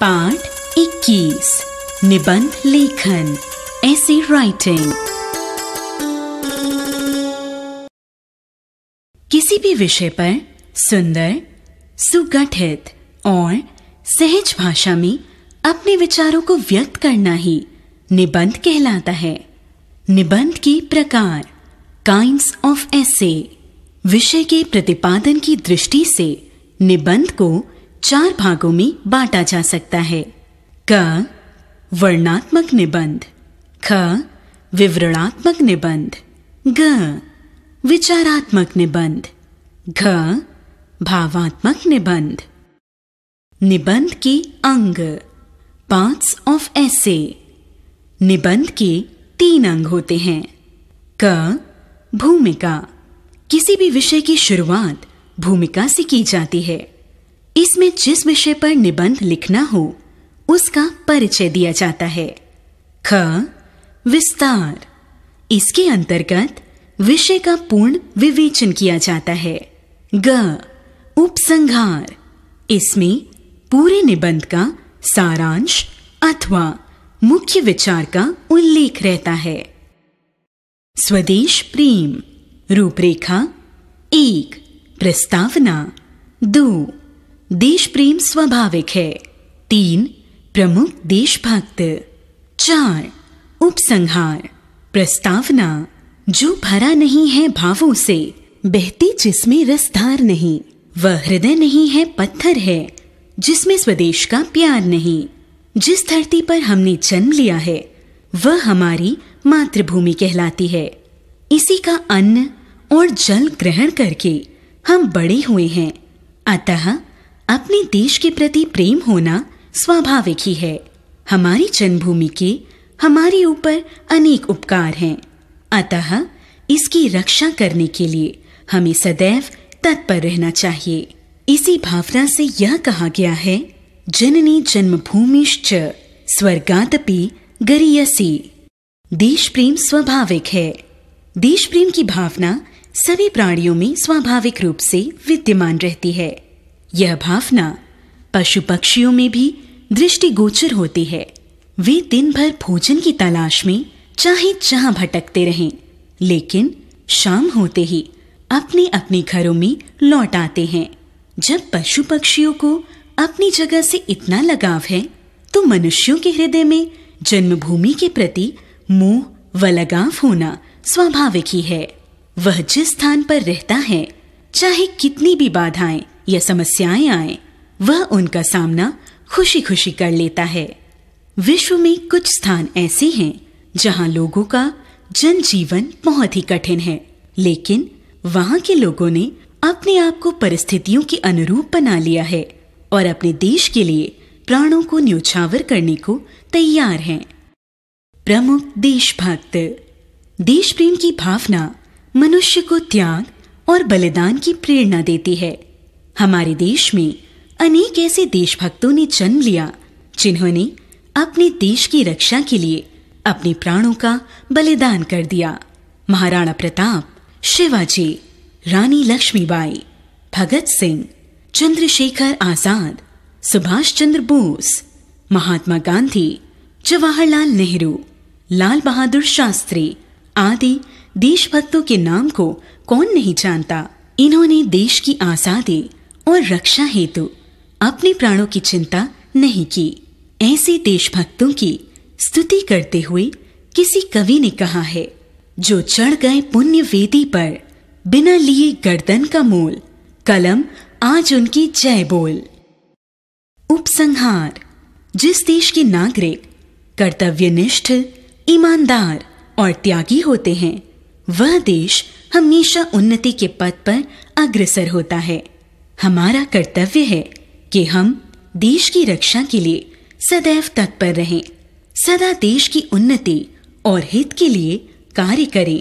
पाठ 21 निबंध लेखन ऐसी राइटिंग किसी भी विषय पर सुंदर सुगठित और सहज भाषा में अपने विचारों को व्यक्त करना ही निबंध कहलाता है निबंध के प्रकार काइंड्स ऑफ ऐसे विषय के प्रतिपादन की दृष्टि से निबंध को चार भागों में बांटा जा सकता है क वर्णात्मक निबंध ख विवरणात्मक निबंध ग विचारात्मक निबंध घ भावात्मक निबंध निबंध के अंग पार्ट्स ऑफ ऐसे निबंध के तीन अंग होते हैं क भूमिका किसी भी विषय की शुरुआत भूमिका से की जाती है इसमें जिस विषय पर निबंध लिखना हो उसका परिचय दिया जाता है ख विस्तार इसके अंतर्गत विषय का पूर्ण विवेचन किया जाता है ग उपसंहार इसमें पूरे निबंध का सारांश अथवा मुख्य विचार का उल्लेख रहता है स्वदेश प्रेम रूपरेखा एक प्रस्तावना दो देश प्रेम स्वाभाविक है तीन प्रमुख देशभक्त चार उपसंहार प्रस्तावना जो भरा नहीं है भावों से बहती जिसमें रसधार नहीं वह हृदय नहीं है पत्थर है जिसमें स्वदेश का प्यार नहीं जिस धरती पर हमने जन्म लिया है वह हमारी मातृभूमि कहलाती है इसी का अन्न और जल ग्रहण करके हम बड़े हुए हैं अतः अपने देश के प्रति प्रेम होना स्वाभाविक ही है हमारी जन्मभूमि के हमारे ऊपर अनेक उपकार हैं अतः इसकी रक्षा करने के लिए हमें सदैव तत्पर रहना चाहिए इसी भावना से यह कहा गया है जननी जन्मभूमिश्च स्वर्गातपि गरीयसी देश प्रेम स्वाभाविक है देश प्रेम की भावना सभी प्राणियों में स्वाभाविक रूप से विद्यमान रहती है यह भावना पशु पक्षियों में भी दृष्टिगोचर होती है वे दिन भर भोजन की तलाश में चाहे जहां भटकते रहें लेकिन शाम होते ही अपने अपने घरों में लौट आते हैं जब पशु पक्षियों को अपनी जगह से इतना लगाव है तो मनुष्यों के हृदय में जन्मभूमि के प्रति मोह व लगाव होना स्वाभाविक ही है वह जिस स्थान पर रहता है चाहे कितनी भी बाधाएं या समस्याएं आए वह उनका सामना खुशी खुशी कर लेता है विश्व में कुछ स्थान ऐसे हैं जहां लोगों का जनजीवन बहुत ही कठिन है लेकिन वहां के लोगों ने अपने आप को परिस्थितियों के अनुरूप बना लिया है और अपने देश के लिए प्राणों को न्योछावर करने को तैयार हैं प्रमुख देशभक्त देश प्रेम की भावना मनुष्य को त्याग और बलिदान की प्रेरणा देती है हमारे देश में अनेक ऐसे देशभक्तों ने जन्म लिया जिन्होंने अपने देश की रक्षा के लिए अपने प्राणों का बलिदान कर दिया महाराणा प्रताप शिवाजी रानी लक्ष्मीबाई भगत सिंह चंद्रशेखर आजाद सुभाष चंद्र बोस महात्मा गांधी जवाहरलाल नेहरू लाल बहादुर शास्त्री आदि देशभक्तों के नाम को कौन नहीं जानता इन्होंने देश की आजादी और रक्षा हेतु अपने प्राणों की चिंता नहीं की ऐसे देशभक्तों की स्तुति करते हुए किसी कवि ने कहा है जो चढ़ गए पुण्य वेदी पर बिना लिए गर्दन का मोल कलम आज उनकी जय बोल उपसंहार जिस देश के नागरिक कर्तव्यनिष्ठ ईमानदार और त्यागी होते हैं वह देश हमेशा उन्नति के पथ पर अग्रसर होता है हमारा कर्तव्य है कि हम देश की रक्षा के लिए सदैव तत्पर रहें सदा देश की उन्नति और हित के लिए कार्य करें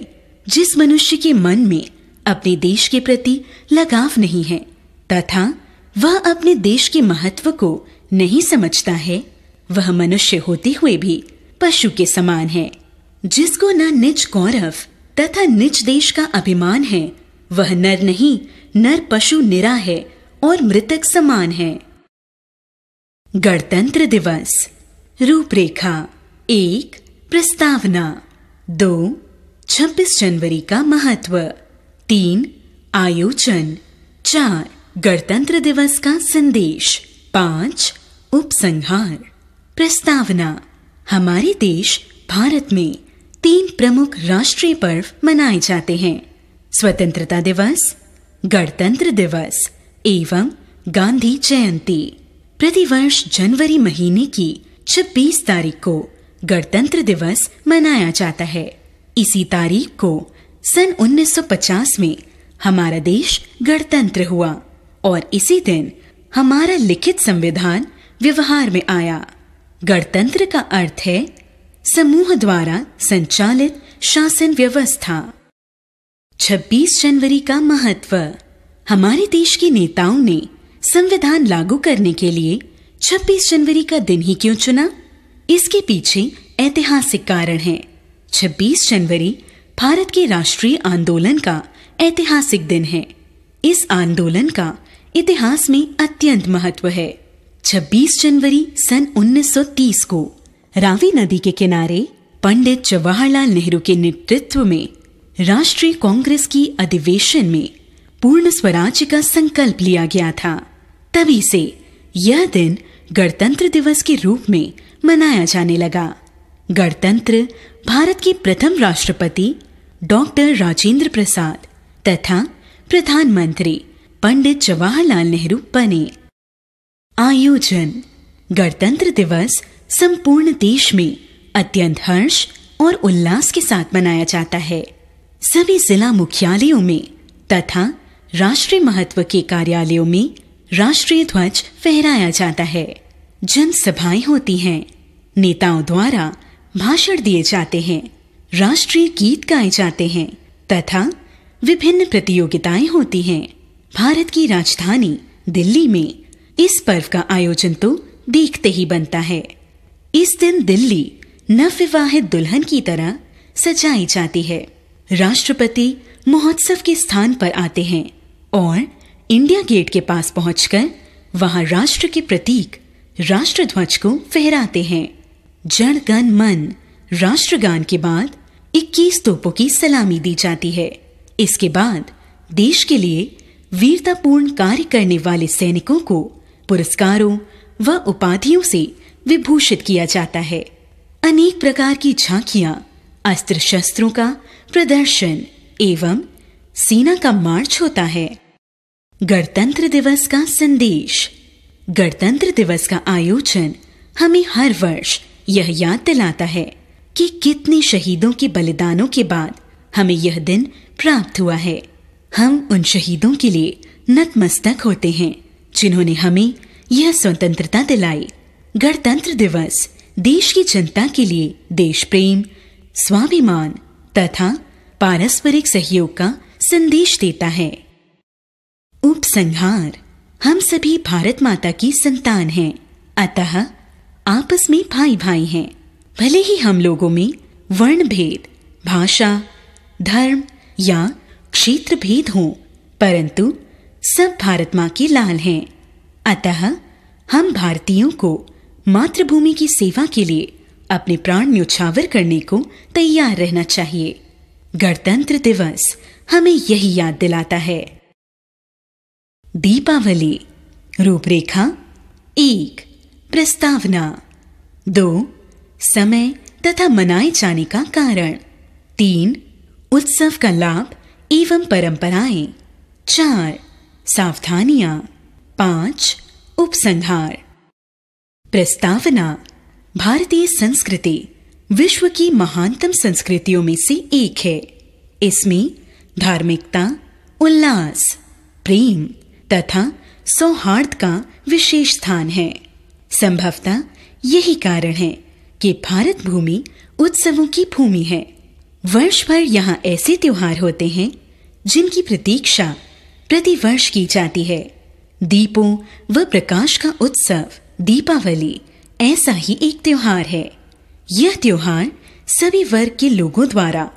जिस मनुष्य के मन में अपने देश के प्रति लगाव नहीं है तथा वह अपने देश के महत्व को नहीं समझता है वह मनुष्य होते हुए भी पशु के समान है जिसको न निज गौरव तथा निज देश का अभिमान है वह नर नहीं नर पशु निरा है और मृतक समान है गणतंत्र दिवस रूपरेखा एक प्रस्तावना दो छब्बीस जनवरी का महत्व तीन आयोजन चार गणतंत्र दिवस का संदेश पाँच उपसंहार प्रस्तावना हमारे देश भारत में तीन प्रमुख राष्ट्रीय पर्व मनाए जाते हैं स्वतंत्रता दिवस गणतंत्र दिवस एवं गांधी जयंती प्रतिवर्ष जनवरी महीने की 26 तारीख को गणतंत्र दिवस मनाया जाता है इसी तारीख को सन 1950 में हमारा देश गणतंत्र हुआ और इसी दिन हमारा लिखित संविधान व्यवहार में आया गणतंत्र का अर्थ है समूह द्वारा संचालित शासन व्यवस्था 26 जनवरी का महत्व हमारे देश के नेताओं ने संविधान लागू करने के लिए 26 जनवरी का दिन ही क्यों चुना इसके पीछे ऐतिहासिक कारण है 26 जनवरी भारत के राष्ट्रीय आंदोलन का ऐतिहासिक दिन है इस आंदोलन का इतिहास में अत्यंत महत्व है 26 जनवरी सन 1930 को रावी नदी के किनारे पंडित जवाहरलाल नेहरू के नेतृत्व में राष्ट्रीय कांग्रेस की अधिवेशन में पूर्ण स्वराज्य का संकल्प लिया गया था तभी से यह दिन गणतंत्र दिवस के रूप में मनाया जाने लगा गणतंत्र भारत के प्रथम राष्ट्रपति डॉक्टर राजेंद्र प्रसाद तथा प्रधानमंत्री पंडित जवाहरलाल नेहरू बने आयोजन गणतंत्र दिवस संपूर्ण देश में अत्यंत हर्ष और उल्लास के साथ मनाया जाता है सभी जिला मुख्यालयों में तथा राष्ट्रीय महत्व के कार्यालयों में राष्ट्रीय ध्वज फहराया जाता है जनसभाएं होती हैं नेताओं द्वारा भाषण दिए जाते हैं राष्ट्रीय गीत गाए जाते हैं तथा विभिन्न प्रतियोगिताएं होती हैं भारत की राजधानी दिल्ली में इस पर्व का आयोजन तो देखते ही बनता है इस दिन दिल्ली नवविवाहित दुल्हन की तरह सजाई जाती है राष्ट्रपति महोत्सव के स्थान पर आते हैं और इंडिया गेट के पास पहुंचकर वहां राष्ट्र के प्रतीक राष्ट्र ध्वज को फहराते हैं जन गण मन राष्ट्रगान के बाद 21 तोपों की सलामी दी जाती है इसके बाद देश के लिए वीरतापूर्ण कार्य करने वाले सैनिकों को पुरस्कारों व उपाधियों से विभूषित किया जाता है अनेक प्रकार की झांकियां अस्त्र शस्त्रों का प्रदर्शन एवं सेना का मार्च होता है गणतंत्र दिवस का संदेश गणतंत्र दिवस का आयोजन हमें हर वर्ष यह याद दिलाता है कि कितने शहीदों के बलिदानों के बाद हमें यह दिन प्राप्त हुआ है हम उन शहीदों के लिए नतमस्तक होते हैं जिन्होंने हमें यह स्वतंत्रता दिलाई गणतंत्र दिवस देश की जनता के लिए देश प्रेम स्वाभिमान तथा पारस्परिक सहयोग का संदेश देता है उपसंहार हम सभी भारत माता की संतान हैं अतः आपस में भाई भाई हैं भले ही हम लोगों में वर्ण भेद भाषा धर्म या क्षेत्र भेद हो परंतु सब भारत माँ के लाल हैं अतः हम भारतीयों को मातृभूमि की सेवा के लिए अपने प्राण न्योछावर करने को तैयार रहना चाहिए गणतंत्र दिवस हमें यही याद दिलाता है दीपावली रूपरेखा एक प्रस्तावना दो समय तथा मनाए जाने का कारण तीन उत्सव का लाभ एवं परंपराएं चार सावधानियां पांच उपसंहार प्रस्तावना भारतीय संस्कृति विश्व की महानतम संस्कृतियों में से एक है इसमें धार्मिकता उल्लास प्रेम तथा सौहार्द का विशेष स्थान है संभवतः यही कारण है कि भारत भूमि उत्सवों की भूमि है वर्ष भर यहाँ ऐसे त्योहार होते हैं जिनकी प्रतीक्षा प्रतिवर्ष की जाती है दीपों व प्रकाश का उत्सव दीपावली ऐसा ही एक त्योहार है यह त्योहार सभी वर्ग के लोगों द्वारा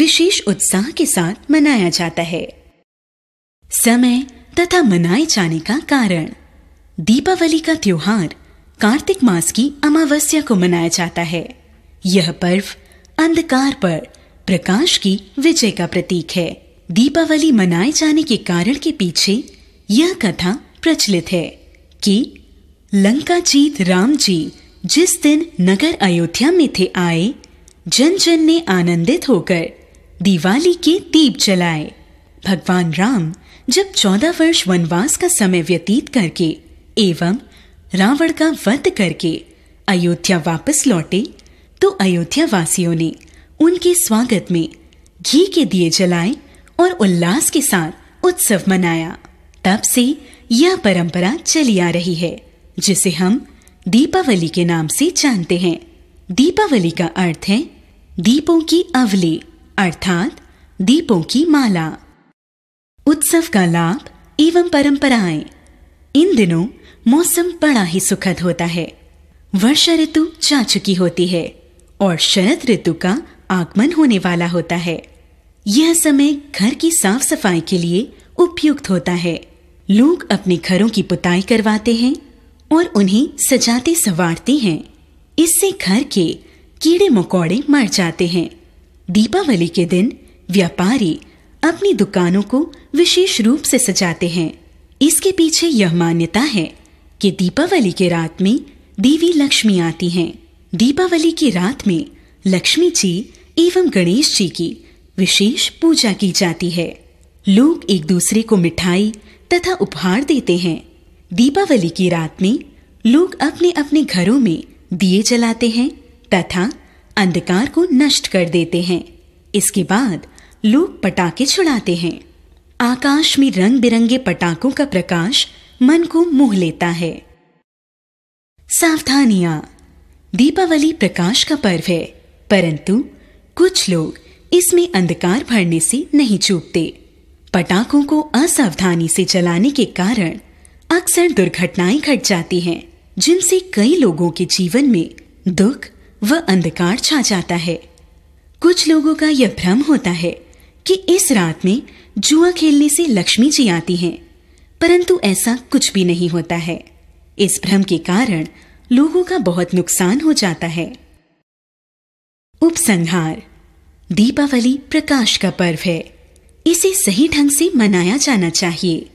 विशेष उत्साह के साथ मनाया जाता है समय तथा मनाए जाने का कारण दीपावली का त्योहार कार्तिक मास की अमावस्या को मनाया जाता है यह पर्व अंधकार पर प्रकाश की विजय का प्रतीक है दीपावली मनाए जाने के कारण के पीछे यह कथा प्रचलित है कि लंका जीत राम जी जिस दिन नगर अयोध्या में थे आए जन जन ने आनंदित होकर दिवाली के दीप जलाए भगवान राम जब चौदह वर्ष वनवास का समय व्यतीत करके एवं रावण का वध करके अयोध्या वापस लौटे तो अयोध्या वासियों ने उनके स्वागत में घी के दिए जलाए और उल्लास के साथ उत्सव मनाया तब से यह परंपरा चली आ रही है जिसे हम दीपावली के नाम से जानते हैं दीपावली का अर्थ है दीपों की अवली अर्थात दीपों की माला उत्सव का लाभ एवं परंपराएं इन दिनों मौसम बड़ा ही सुखद होता है वर्षा ऋतु जा चुकी होती है और शरद ऋतु का आगमन होने वाला होता है यह समय घर की साफ सफाई के लिए उपयुक्त होता है लोग अपने घरों की पुताई करवाते हैं और उन्हें सजाते सवारते हैं इससे घर के कीड़े मकोड़े मर जाते हैं दीपावली के दिन व्यापारी अपनी दुकानों को विशेष रूप से सजाते हैं इसके पीछे यह मान्यता है कि दीपावली के रात में देवी लक्ष्मी आती हैं दीपावली की रात में लक्ष्मी जी एवं गणेश जी की विशेष पूजा की जाती है लोग एक दूसरे को मिठाई तथा उपहार देते हैं दीपावली की रात में लोग अपने अपने घरों में दिए जलाते हैं तथा अंधकार को नष्ट कर देते हैं इसके बाद लोग पटाखे छुड़ाते हैं आकाश में रंग बिरंगे पटाखों का प्रकाश मन को मोह लेता है सावधानिया दीपावली प्रकाश का पर्व है परंतु कुछ लोग इसमें अंधकार भरने से नहीं चूकते पटाखों को असावधानी से जलाने के कारण अक्सर दुर्घटनाएं घट जाती हैं जिनसे कई लोगों के जीवन में दुख व अंधकार छा जाता है कुछ लोगों का यह भ्रम होता है कि इस रात में जुआ खेलने से लक्ष्मी जी आती हैं परंतु ऐसा कुछ भी नहीं होता है इस भ्रम के कारण लोगों का बहुत नुकसान हो जाता है उपसंहार दीपावली प्रकाश का पर्व है इसे सही ढंग से मनाया जाना चाहिए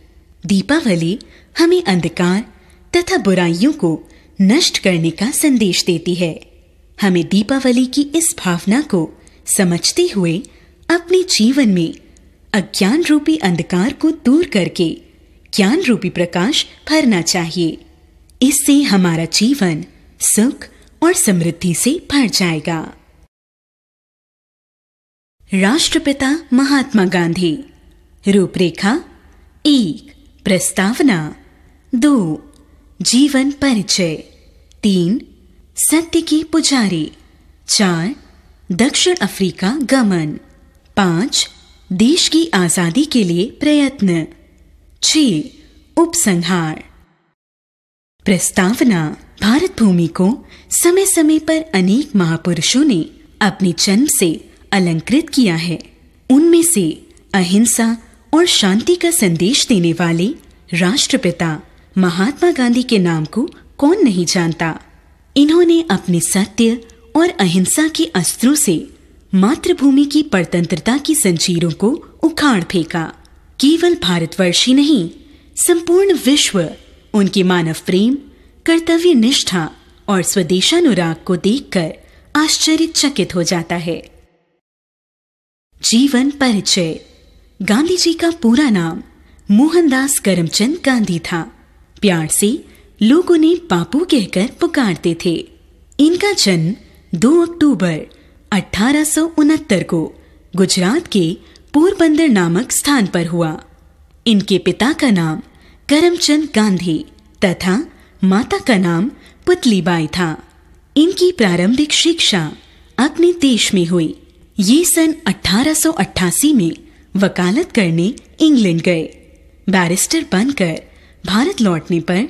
दीपावली हमें अंधकार तथा बुराइयों को नष्ट करने का संदेश देती है हमें दीपावली की इस भावना को समझते हुए अपने जीवन में अज्ञान रूपी अंधकार को दूर करके ज्ञान रूपी प्रकाश भरना चाहिए इससे हमारा जीवन सुख और समृद्धि से भर जाएगा राष्ट्रपिता महात्मा गांधी रूपरेखा एक प्रस्तावना दो जीवन परिचय तीन सत्य की पुजारी चार दक्षिण अफ्रीका गमन पांच देश की आज़ादी के लिए प्रयत्न छ उपसंहार प्रस्तावना भारत भूमि को समय समय पर अनेक महापुरुषों ने अपने जन्म से अलंकृत किया है उनमें से अहिंसा और शांति का संदेश देने वाले राष्ट्रपिता महात्मा गांधी के नाम को कौन नहीं जानता इन्होंने अपने सत्य और अहिंसा के अस्त्रों से मातृभूमि की परतंत्रता की जंजीरों को उखाड़ फेंका केवल भारतवर्ष ही नहीं संपूर्ण विश्व उनके मानव प्रेम कर्तव्य निष्ठा और स्वदेशानुराग को देखकर आश्चर्यचकित हो जाता है जीवन परिचय गांधी जी का पूरा नाम मोहनदास करमचंद गांधी था प्यार से लोग उन्हें पापू कहकर पुकारते थे इनका जन्म 2 अक्टूबर अठारह को गुजरात के पोरबंदर नामक स्थान पर हुआ इनके पिता का नाम करमचंद गांधी तथा माता का नाम पुतलीबाई था इनकी प्रारंभिक शिक्षा अपने देश में हुई ये सन अठारह में वकालत करने इंग्लैंड गए बैरिस्टर बनकर भारत लौटने पर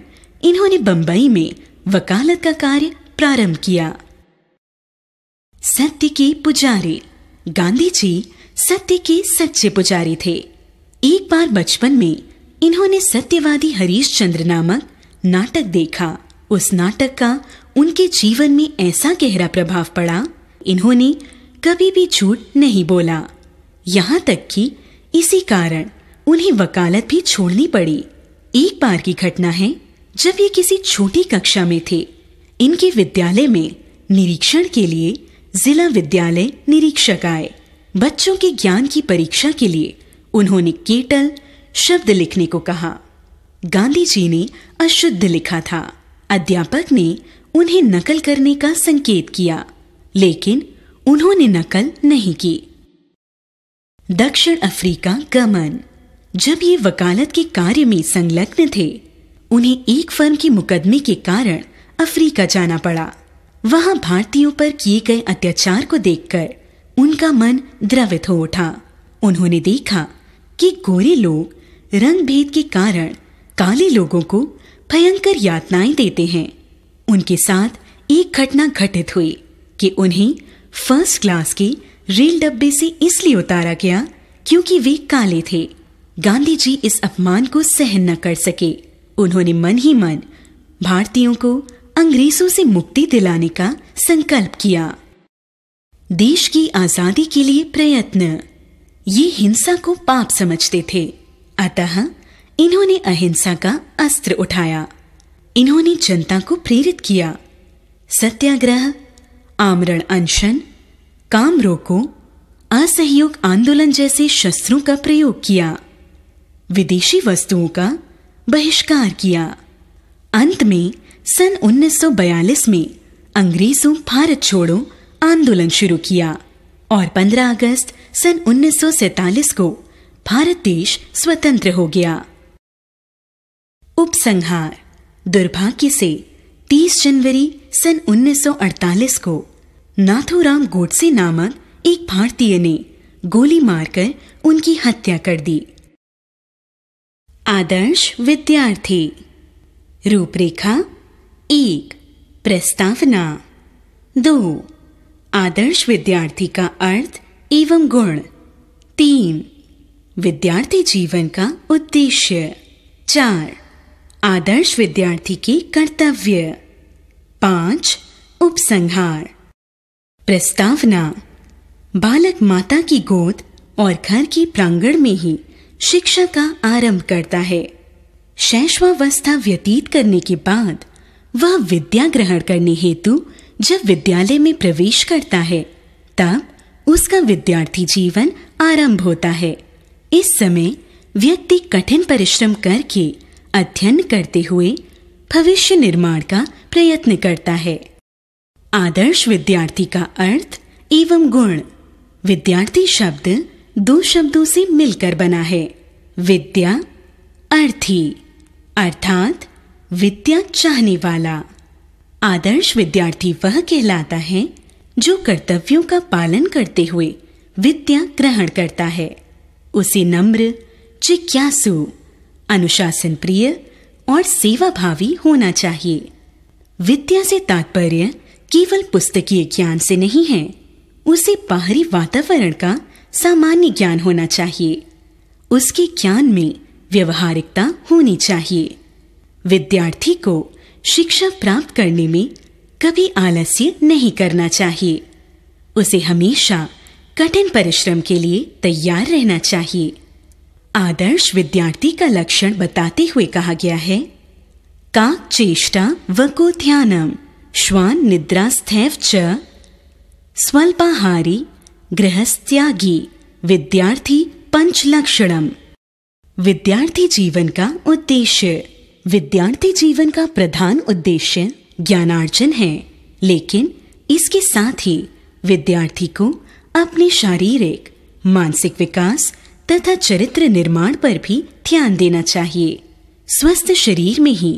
इन्होंने बंबई में वकालत का कार्य प्रारंभ किया सत्य के पुजारी गांधी जी सत्य के सच्चे पुजारी थे एक बार बचपन में इन्होंने सत्यवादी हरीश चंद्र नामक नाटक देखा उस नाटक का उनके जीवन में ऐसा गहरा प्रभाव पड़ा इन्होंने कभी भी झूठ नहीं बोला यहाँ तक कि इसी कारण उन्हें वकालत भी छोड़नी पड़ी एक बार की घटना है जब ये किसी छोटी कक्षा में थे इनके विद्यालय में निरीक्षण के लिए जिला विद्यालय निरीक्षक आए बच्चों के ज्ञान की परीक्षा के लिए उन्होंने केटल शब्द लिखने को कहा गांधी जी ने अशुद्ध लिखा था अध्यापक ने उन्हें नकल करने का संकेत किया लेकिन उन्होंने नकल नहीं की दक्षिण अफ्रीका गमन जब ये वकालत के कार्य में संलग्न थे उन्हें एक फर्म के मुकदमे के कारण अफ्रीका जाना पड़ा वहां भारतीयों पर किए गए अत्याचार को देखकर उनका मन द्रवित हो उठा उन्होंने देखा कि गोरे लोग रंग भेद के कारण काले लोगों को भयंकर यातनाएं देते हैं उनके साथ एक घटना घटित हुई कि उन्हें फर्स्ट क्लास के रेल डब्बे से इसलिए उतारा गया क्योंकि वे काले थे गांधी जी इस अपमान को सहन न कर सके उन्होंने मन ही मन भारतीयों को अंग्रेजों से मुक्ति दिलाने का संकल्प किया देश की आजादी के लिए प्रयत्न ये हिंसा को पाप समझते थे अतः इन्होंने अहिंसा का अस्त्र उठाया इन्होंने जनता को प्रेरित किया सत्याग्रह आमरण अनशन काम रोको असहयोग आंदोलन जैसे शस्त्रों का प्रयोग किया विदेशी वस्तुओं का बहिष्कार किया अंत में सन 1942 में अंग्रेजों भारत छोड़ो आंदोलन शुरू किया और 15 अगस्त सन 1947 को भारत देश स्वतंत्र हो गया उपसंहार दुर्भाग्य से 30 जनवरी सन 1948 को नाथूराम गोडसे नामक एक भारतीय ने गोली मारकर उनकी हत्या कर दी आदर्श विद्यार्थी रूपरेखा एक प्रस्तावना दो आदर्श विद्यार्थी का अर्थ एवं गुण तीन विद्यार्थी जीवन का उद्देश्य चार आदर्श विद्यार्थी के कर्तव्य पांच उपसंहार प्रस्तावना बालक माता की गोद और घर की प्रांगण में ही शिक्षा का आरंभ करता है शैश्वावस्था व्यतीत करने के बाद वह विद्या ग्रहण करने हेतु जब विद्यालय में प्रवेश करता है तब उसका विद्यार्थी जीवन आरंभ होता है इस समय व्यक्ति कठिन परिश्रम करके अध्ययन करते हुए भविष्य निर्माण का प्रयत्न करता है आदर्श विद्यार्थी का अर्थ एवं गुण विद्यार्थी शब्द दो शब्दों से मिलकर बना है विद्या अर्थी अर्थात विद्या चाहने वाला आदर्श विद्यार्थी वह कहलाता है जो कर्तव्यों का पालन करते हुए विद्या ग्रहण करता है उसे नम्र जिज्ञासु अनुशासन प्रिय और सेवाभावी होना चाहिए विद्या से तात्पर्य केवल पुस्तकीय ज्ञान से नहीं है उसे बाहरी वातावरण का सामान्य ज्ञान होना चाहिए उसके ज्ञान में व्यवहारिकता होनी चाहिए विद्यार्थी को शिक्षा प्राप्त करने में कभी आलस्य नहीं करना चाहिए उसे हमेशा कठिन परिश्रम के लिए तैयार रहना चाहिए आदर्श विद्यार्थी का लक्षण बताते हुए कहा गया है का चेष्टा व को ध्यानम निद्रास्थैव च स्वल्पाहारी गृहस्त्यागी विद्यार्थी पंचलक्षणम विद्यार्थी जीवन का उद्देश्य विद्यार्थी जीवन का प्रधान उद्देश्य ज्ञानार्जन है लेकिन इसके साथ ही विद्यार्थी को अपने शारीरिक मानसिक विकास तथा चरित्र निर्माण पर भी ध्यान देना चाहिए स्वस्थ शरीर में ही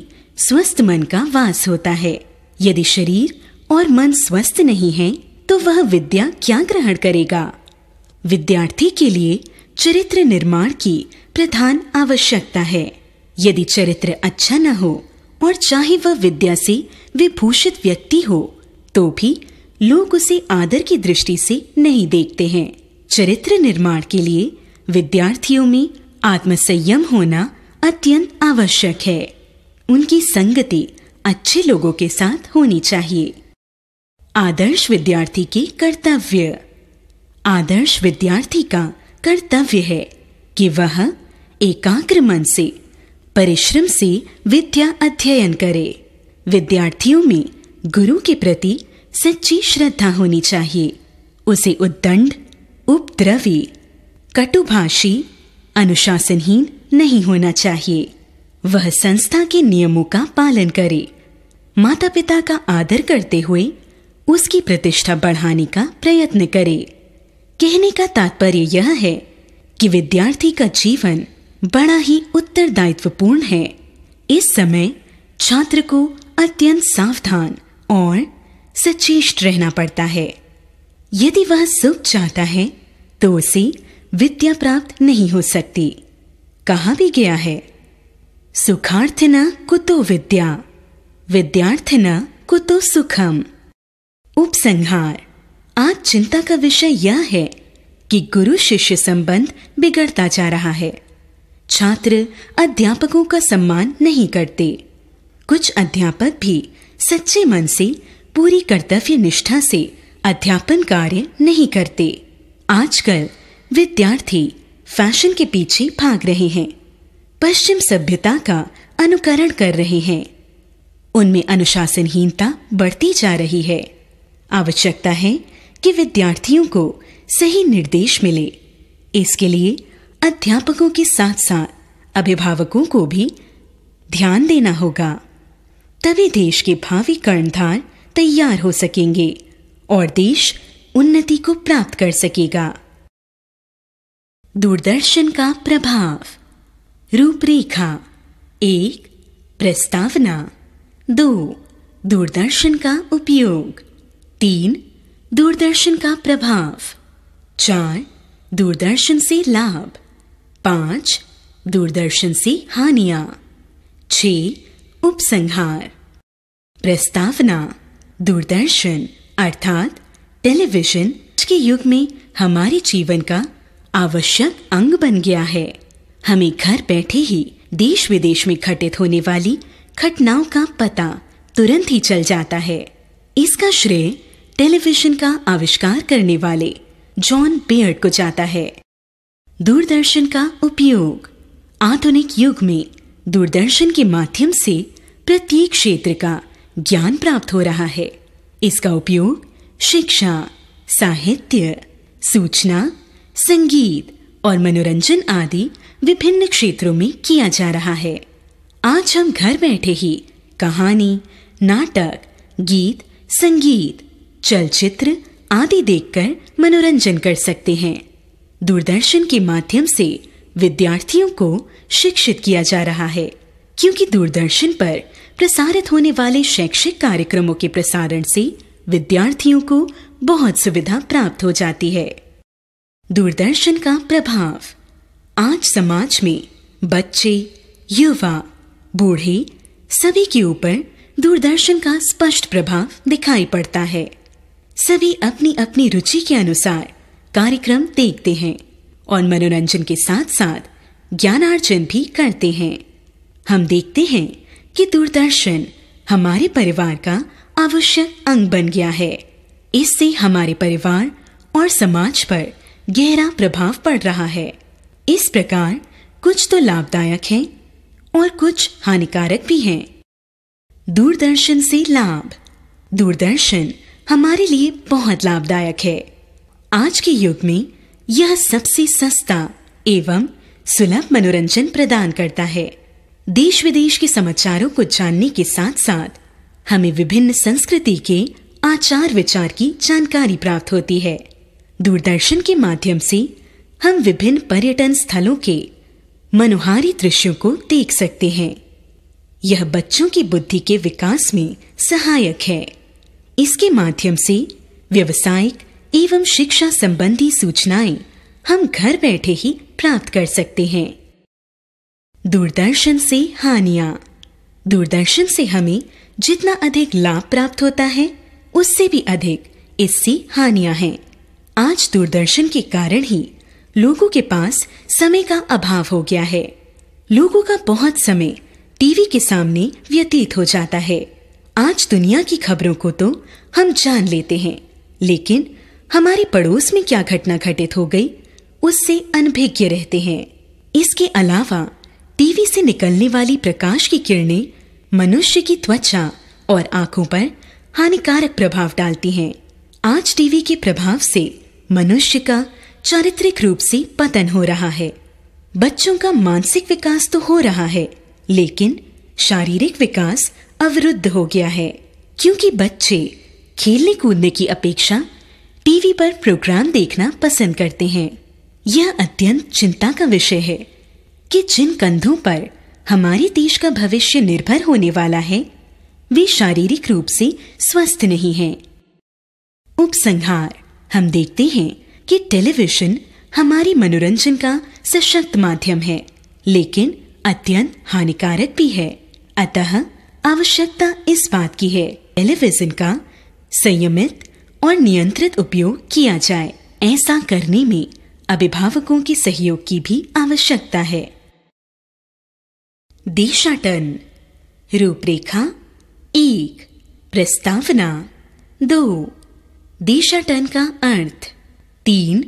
स्वस्थ मन का वास होता है यदि शरीर और मन स्वस्थ नहीं है तो वह विद्या क्या ग्रहण करेगा विद्यार्थी के लिए चरित्र निर्माण की प्रधान आवश्यकता है यदि चरित्र अच्छा न हो और चाहे वह विद्या से विभूषित व्यक्ति हो तो भी लोग उसे आदर की दृष्टि से नहीं देखते हैं चरित्र निर्माण के लिए विद्यार्थियों में आत्मसंयम होना अत्यंत आवश्यक है उनकी संगति अच्छे लोगों के साथ होनी चाहिए आदर्श विद्यार्थी के कर्तव्य आदर्श विद्यार्थी का कर्तव्य है कि वह एकाग्र मन से परिश्रम से विद्या अध्ययन करे विद्यार्थियों में गुरु के प्रति सच्ची श्रद्धा होनी चाहिए उसे उद्दंड उपद्रवी कटुभाषी अनुशासनहीन नहीं होना चाहिए वह संस्था के नियमों का पालन करे माता पिता का आदर करते हुए उसकी प्रतिष्ठा बढ़ाने का प्रयत्न करें कहने का तात्पर्य यह है कि विद्यार्थी का जीवन बड़ा ही उत्तरदायित्वपूर्ण है इस समय छात्र को अत्यंत सावधान और सचेष्ट रहना पड़ता है यदि वह सुख चाहता है तो उसे विद्या प्राप्त नहीं हो सकती कहा भी गया है सुखार्थ न कुतो विद्या विद्यार्थिन कुतो सुखम उपसंहार आज चिंता का विषय यह है कि गुरु शिष्य संबंध बिगड़ता जा रहा है छात्र अध्यापकों का सम्मान नहीं करते कुछ अध्यापक भी सच्चे मन से पूरी कर्तव्य निष्ठा से अध्यापन कार्य नहीं करते आजकल विद्यार्थी फैशन के पीछे भाग रहे हैं पश्चिम सभ्यता का अनुकरण कर रहे हैं उनमें अनुशासनहीनता बढ़ती जा रही है आवश्यकता है कि विद्यार्थियों को सही निर्देश मिले इसके लिए अध्यापकों के साथ साथ अभिभावकों को भी ध्यान देना होगा तभी देश के भावी कर्णधार तैयार हो सकेंगे और देश उन्नति को प्राप्त कर सकेगा दूरदर्शन का प्रभाव रूपरेखा एक प्रस्तावना दो दूरदर्शन का उपयोग तीन दूरदर्शन का प्रभाव चार दूरदर्शन से लाभ पांच दूरदर्शन से हानिया छ उपसंहार प्रस्तावना दूरदर्शन अर्थात टेलीविजन के युग में हमारे जीवन का आवश्यक अंग बन गया है हमें घर बैठे ही देश विदेश में घटित होने वाली घटनाओं का पता तुरंत ही चल जाता है इसका श्रेय टेलीविजन का आविष्कार करने वाले जॉन बेयर्ड को जाता है दूरदर्शन का उपयोग आधुनिक युग में दूरदर्शन के माध्यम से प्रत्येक क्षेत्र का ज्ञान प्राप्त हो रहा है इसका उपयोग शिक्षा साहित्य सूचना संगीत और मनोरंजन आदि विभिन्न क्षेत्रों में किया जा रहा है आज हम घर बैठे ही कहानी नाटक गीत संगीत चलचित्र आदि देखकर मनोरंजन कर सकते हैं दूरदर्शन के माध्यम से विद्यार्थियों को शिक्षित किया जा रहा है क्योंकि दूरदर्शन पर प्रसारित होने वाले शैक्षिक कार्यक्रमों के प्रसारण से विद्यार्थियों को बहुत सुविधा प्राप्त हो जाती है दूरदर्शन का प्रभाव आज समाज में बच्चे युवा बूढ़े सभी के ऊपर दूरदर्शन का स्पष्ट प्रभाव दिखाई पड़ता है सभी अपनी अपनी रुचि के अनुसार कार्यक्रम देखते हैं और मनोरंजन के साथ साथ ज्ञानार्जन भी करते हैं हम देखते हैं कि दूरदर्शन हमारे परिवार का आवश्यक अंग बन गया है इससे हमारे परिवार और समाज पर गहरा प्रभाव पड़ रहा है इस प्रकार कुछ तो लाभदायक है और कुछ हानिकारक भी हैं दूरदर्शन से लाभ दूरदर्शन हमारे लिए बहुत लाभदायक है आज के युग में यह सबसे सस्ता एवं सुलभ मनोरंजन प्रदान करता है देश विदेश के समाचारों को जानने के साथ साथ हमें विभिन्न संस्कृति के आचार विचार की जानकारी प्राप्त होती है दूरदर्शन के माध्यम से हम विभिन्न पर्यटन स्थलों के मनोहारी दृश्यों को देख सकते हैं यह बच्चों की बुद्धि के विकास में सहायक है इसके माध्यम से व्यवसायिक एवं शिक्षा संबंधी सूचनाएं हम घर बैठे ही प्राप्त कर सकते हैं दूरदर्शन से हानिया दूरदर्शन से हमें जितना अधिक लाभ प्राप्त होता है उससे भी अधिक इससे हानियां हैं आज दूरदर्शन के कारण ही लोगों के पास समय का अभाव हो गया है लोगों का बहुत समय टीवी के सामने व्यतीत हो जाता है आज दुनिया की खबरों को तो हम जान लेते हैं लेकिन हमारे पड़ोस में क्या घटना घटित हो गई उससे अनभिज्ञ रहते हैं इसके अलावा टीवी से निकलने वाली प्रकाश की किरणें मनुष्य की त्वचा और आंखों पर हानिकारक प्रभाव डालती हैं आज टीवी के प्रभाव से मनुष्य का चारित्रिक रूप से पतन हो रहा है बच्चों का मानसिक विकास तो हो रहा है लेकिन शारीरिक विकास अवरुद्ध हो गया है क्योंकि बच्चे खेलने कूदने की अपेक्षा टीवी पर प्रोग्राम देखना पसंद करते हैं यह अत्यंत चिंता का विषय है कि जिन कंधों पर हमारे देश का भविष्य निर्भर होने वाला है वे शारीरिक रूप से स्वस्थ नहीं हैं। उपसंहार हम देखते हैं कि टेलीविजन हमारी मनोरंजन का सशक्त माध्यम है लेकिन अत्यंत हानिकारक भी है अतः आवश्यकता इस बात की है टेलीविजन का संयमित और नियंत्रित उपयोग किया जाए ऐसा करने में अभिभावकों के सहयोग की भी आवश्यकता है देशाटन रूपरेखा एक प्रस्तावना दो देशाटन का अर्थ तीन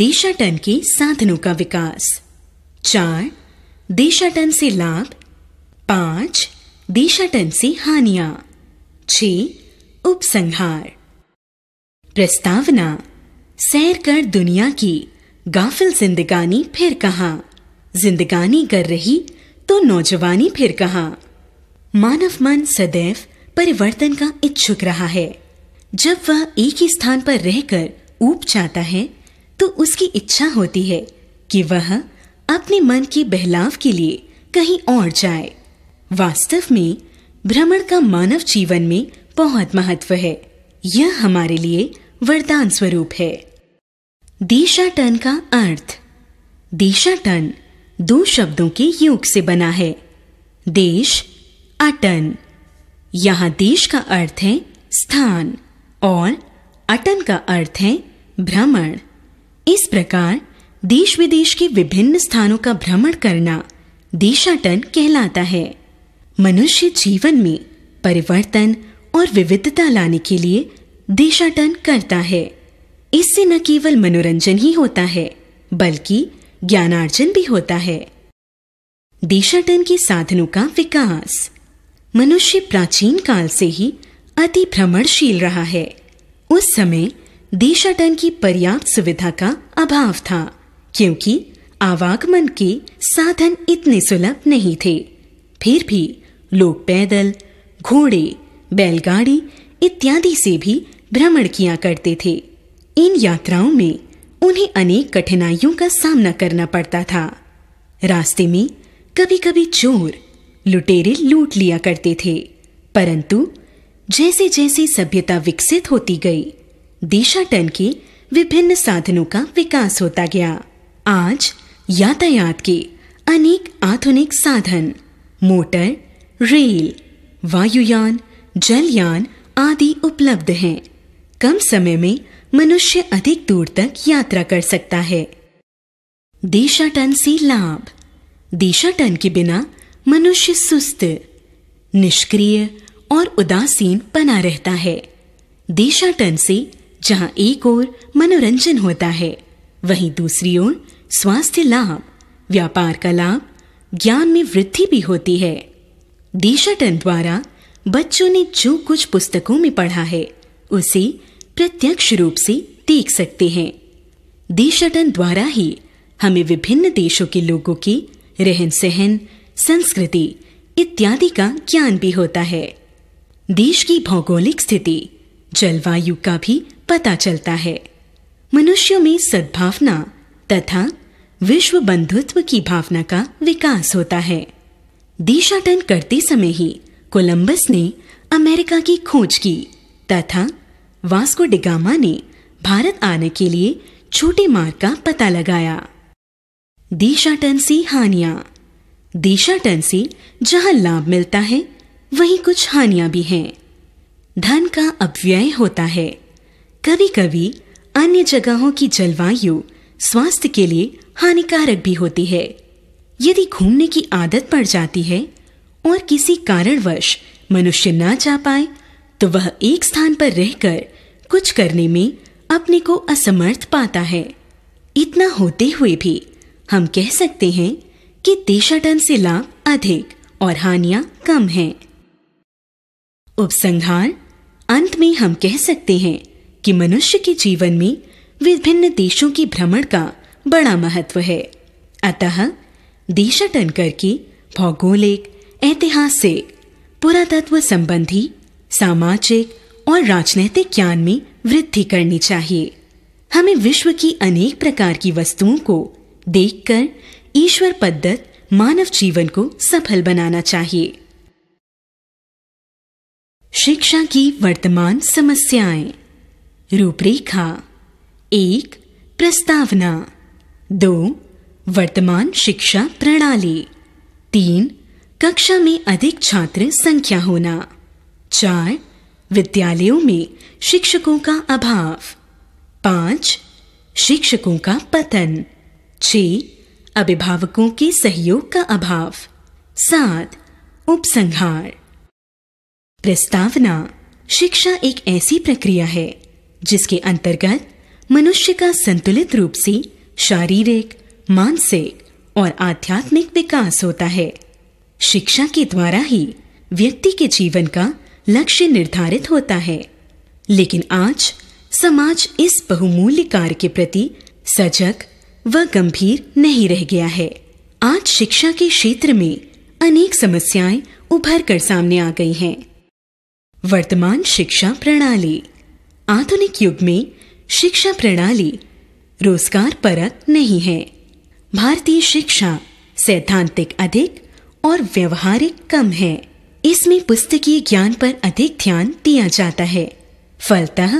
देशाटन के साधनों का विकास चार देशाटन से लाभ पांच देशाटन से हानिया छ उपसंहार प्रस्तावना सैर कर दुनिया की गाफिल जिंदगानी फिर कहा जिंदगानी कर रही तो नौजवानी फिर कहा मानव मन सदैव परिवर्तन का इच्छुक रहा है जब वह एक ही स्थान पर रहकर ऊब जाता है तो उसकी इच्छा होती है कि वह अपने मन के बहलाव के लिए कहीं और जाए वास्तव में भ्रमण का मानव जीवन में बहुत महत्व है यह हमारे लिए वरदान स्वरूप है देशाटन का अर्थ देशाटन दो शब्दों के योग से बना है देश अटन यहाँ देश का अर्थ है स्थान और अटन का अर्थ है भ्रमण इस प्रकार देश विदेश के विभिन्न स्थानों का भ्रमण करना देशाटन कहलाता है मनुष्य जीवन में परिवर्तन और विविधता लाने के लिए देशाटन करता है इससे न केवल मनोरंजन ही होता है बल्कि ज्ञानार्जन भी होता है देशाटन के साधनों का विकास मनुष्य प्राचीन काल से ही अति भ्रमणशील रहा है उस समय देशाटन की पर्याप्त सुविधा का अभाव था क्योंकि आवागमन के साधन इतने सुलभ नहीं थे फिर भी लोग पैदल घोड़े बैलगाड़ी इत्यादि से भी भ्रमण किया करते थे इन यात्राओं में उन्हें अनेक कठिनाइयों का सामना करना पड़ता था रास्ते में कभी कभी चोर लुटेरे लूट लिया करते थे परंतु जैसे जैसे सभ्यता विकसित होती गई देशाटन के विभिन्न साधनों का विकास होता गया आज यातायात के अनेक आधुनिक साधन मोटर रेल वायुयान जलयान आदि उपलब्ध हैं कम समय में मनुष्य अधिक दूर तक यात्रा कर सकता है देशाटन से लाभ देशाटन के बिना मनुष्य सुस्त निष्क्रिय और उदासीन बना रहता है देशाटन से जहां एक ओर मनोरंजन होता है वहीं दूसरी ओर स्वास्थ्य लाभ व्यापार का लाभ ज्ञान में वृद्धि भी होती है देशाटन द्वारा बच्चों ने जो कुछ पुस्तकों में पढ़ा है उसे प्रत्यक्ष रूप से देख सकते हैं देशाटन द्वारा ही हमें विभिन्न देशों के लोगों की रहन सहन संस्कृति इत्यादि का ज्ञान भी होता है देश की भौगोलिक स्थिति जलवायु का भी पता चलता है मनुष्य में सद्भावना तथा विश्व बंधुत्व की भावना का विकास होता है देशाटन करते समय ही कोलंबस ने अमेरिका की खोज की तथा वास्को डिगामा ने भारत आने के लिए छोटे मार्ग का पता लगाया देशाटन से हानिया देशाटन से जहां लाभ मिलता है वहीं कुछ हानियां भी हैं धन का अपव्यय होता है कभी कभी अन्य जगहों की जलवायु स्वास्थ्य के लिए हानिकारक भी होती है यदि घूमने की आदत पड़ जाती है और किसी कारणवश मनुष्य ना जा पाए तो वह एक स्थान पर रहकर कुछ करने में अपने को असमर्थ पाता है इतना होते हुए भी हम कह सकते हैं कि देशाटन से लाभ अधिक और हानियां कम हैं उपसंहार अंत में हम कह सकते हैं कि मनुष्य के जीवन में विभिन्न देशों के भ्रमण का बड़ा महत्व है अतः देशाटन करके भौगोलिक ऐतिहासिक पुरातत्व संबंधी सामाजिक और राजनैतिक ज्ञान में वृद्धि करनी चाहिए हमें विश्व की अनेक प्रकार की वस्तुओं को देखकर ईश्वर पद्धत मानव जीवन को सफल बनाना चाहिए शिक्षा की वर्तमान समस्याएं रूपरेखा एक प्रस्तावना दो वर्तमान शिक्षा प्रणाली तीन कक्षा में अधिक छात्र संख्या होना चार विद्यालयों में शिक्षकों का अभाव पांच शिक्षकों का पतन छ अभिभावकों के सहयोग का अभाव सात उपसंहार प्रस्तावना शिक्षा एक ऐसी प्रक्रिया है जिसके अंतर्गत मनुष्य का संतुलित रूप से शारीरिक मानसिक और आध्यात्मिक विकास होता है शिक्षा के द्वारा ही व्यक्ति के जीवन का लक्ष्य निर्धारित होता है लेकिन आज समाज इस बहुमूल्य कार्य के प्रति सजग व गंभीर नहीं रह गया है आज शिक्षा के क्षेत्र में अनेक समस्याएं उभर कर सामने आ गई हैं वर्तमान शिक्षा प्रणाली आधुनिक युग में शिक्षा प्रणाली रोजगार परक नहीं है भारतीय शिक्षा सैद्धांतिक अधिक और व्यवहारिक कम है इसमें पुस्तकीय ज्ञान पर अधिक ध्यान दिया जाता है फलतः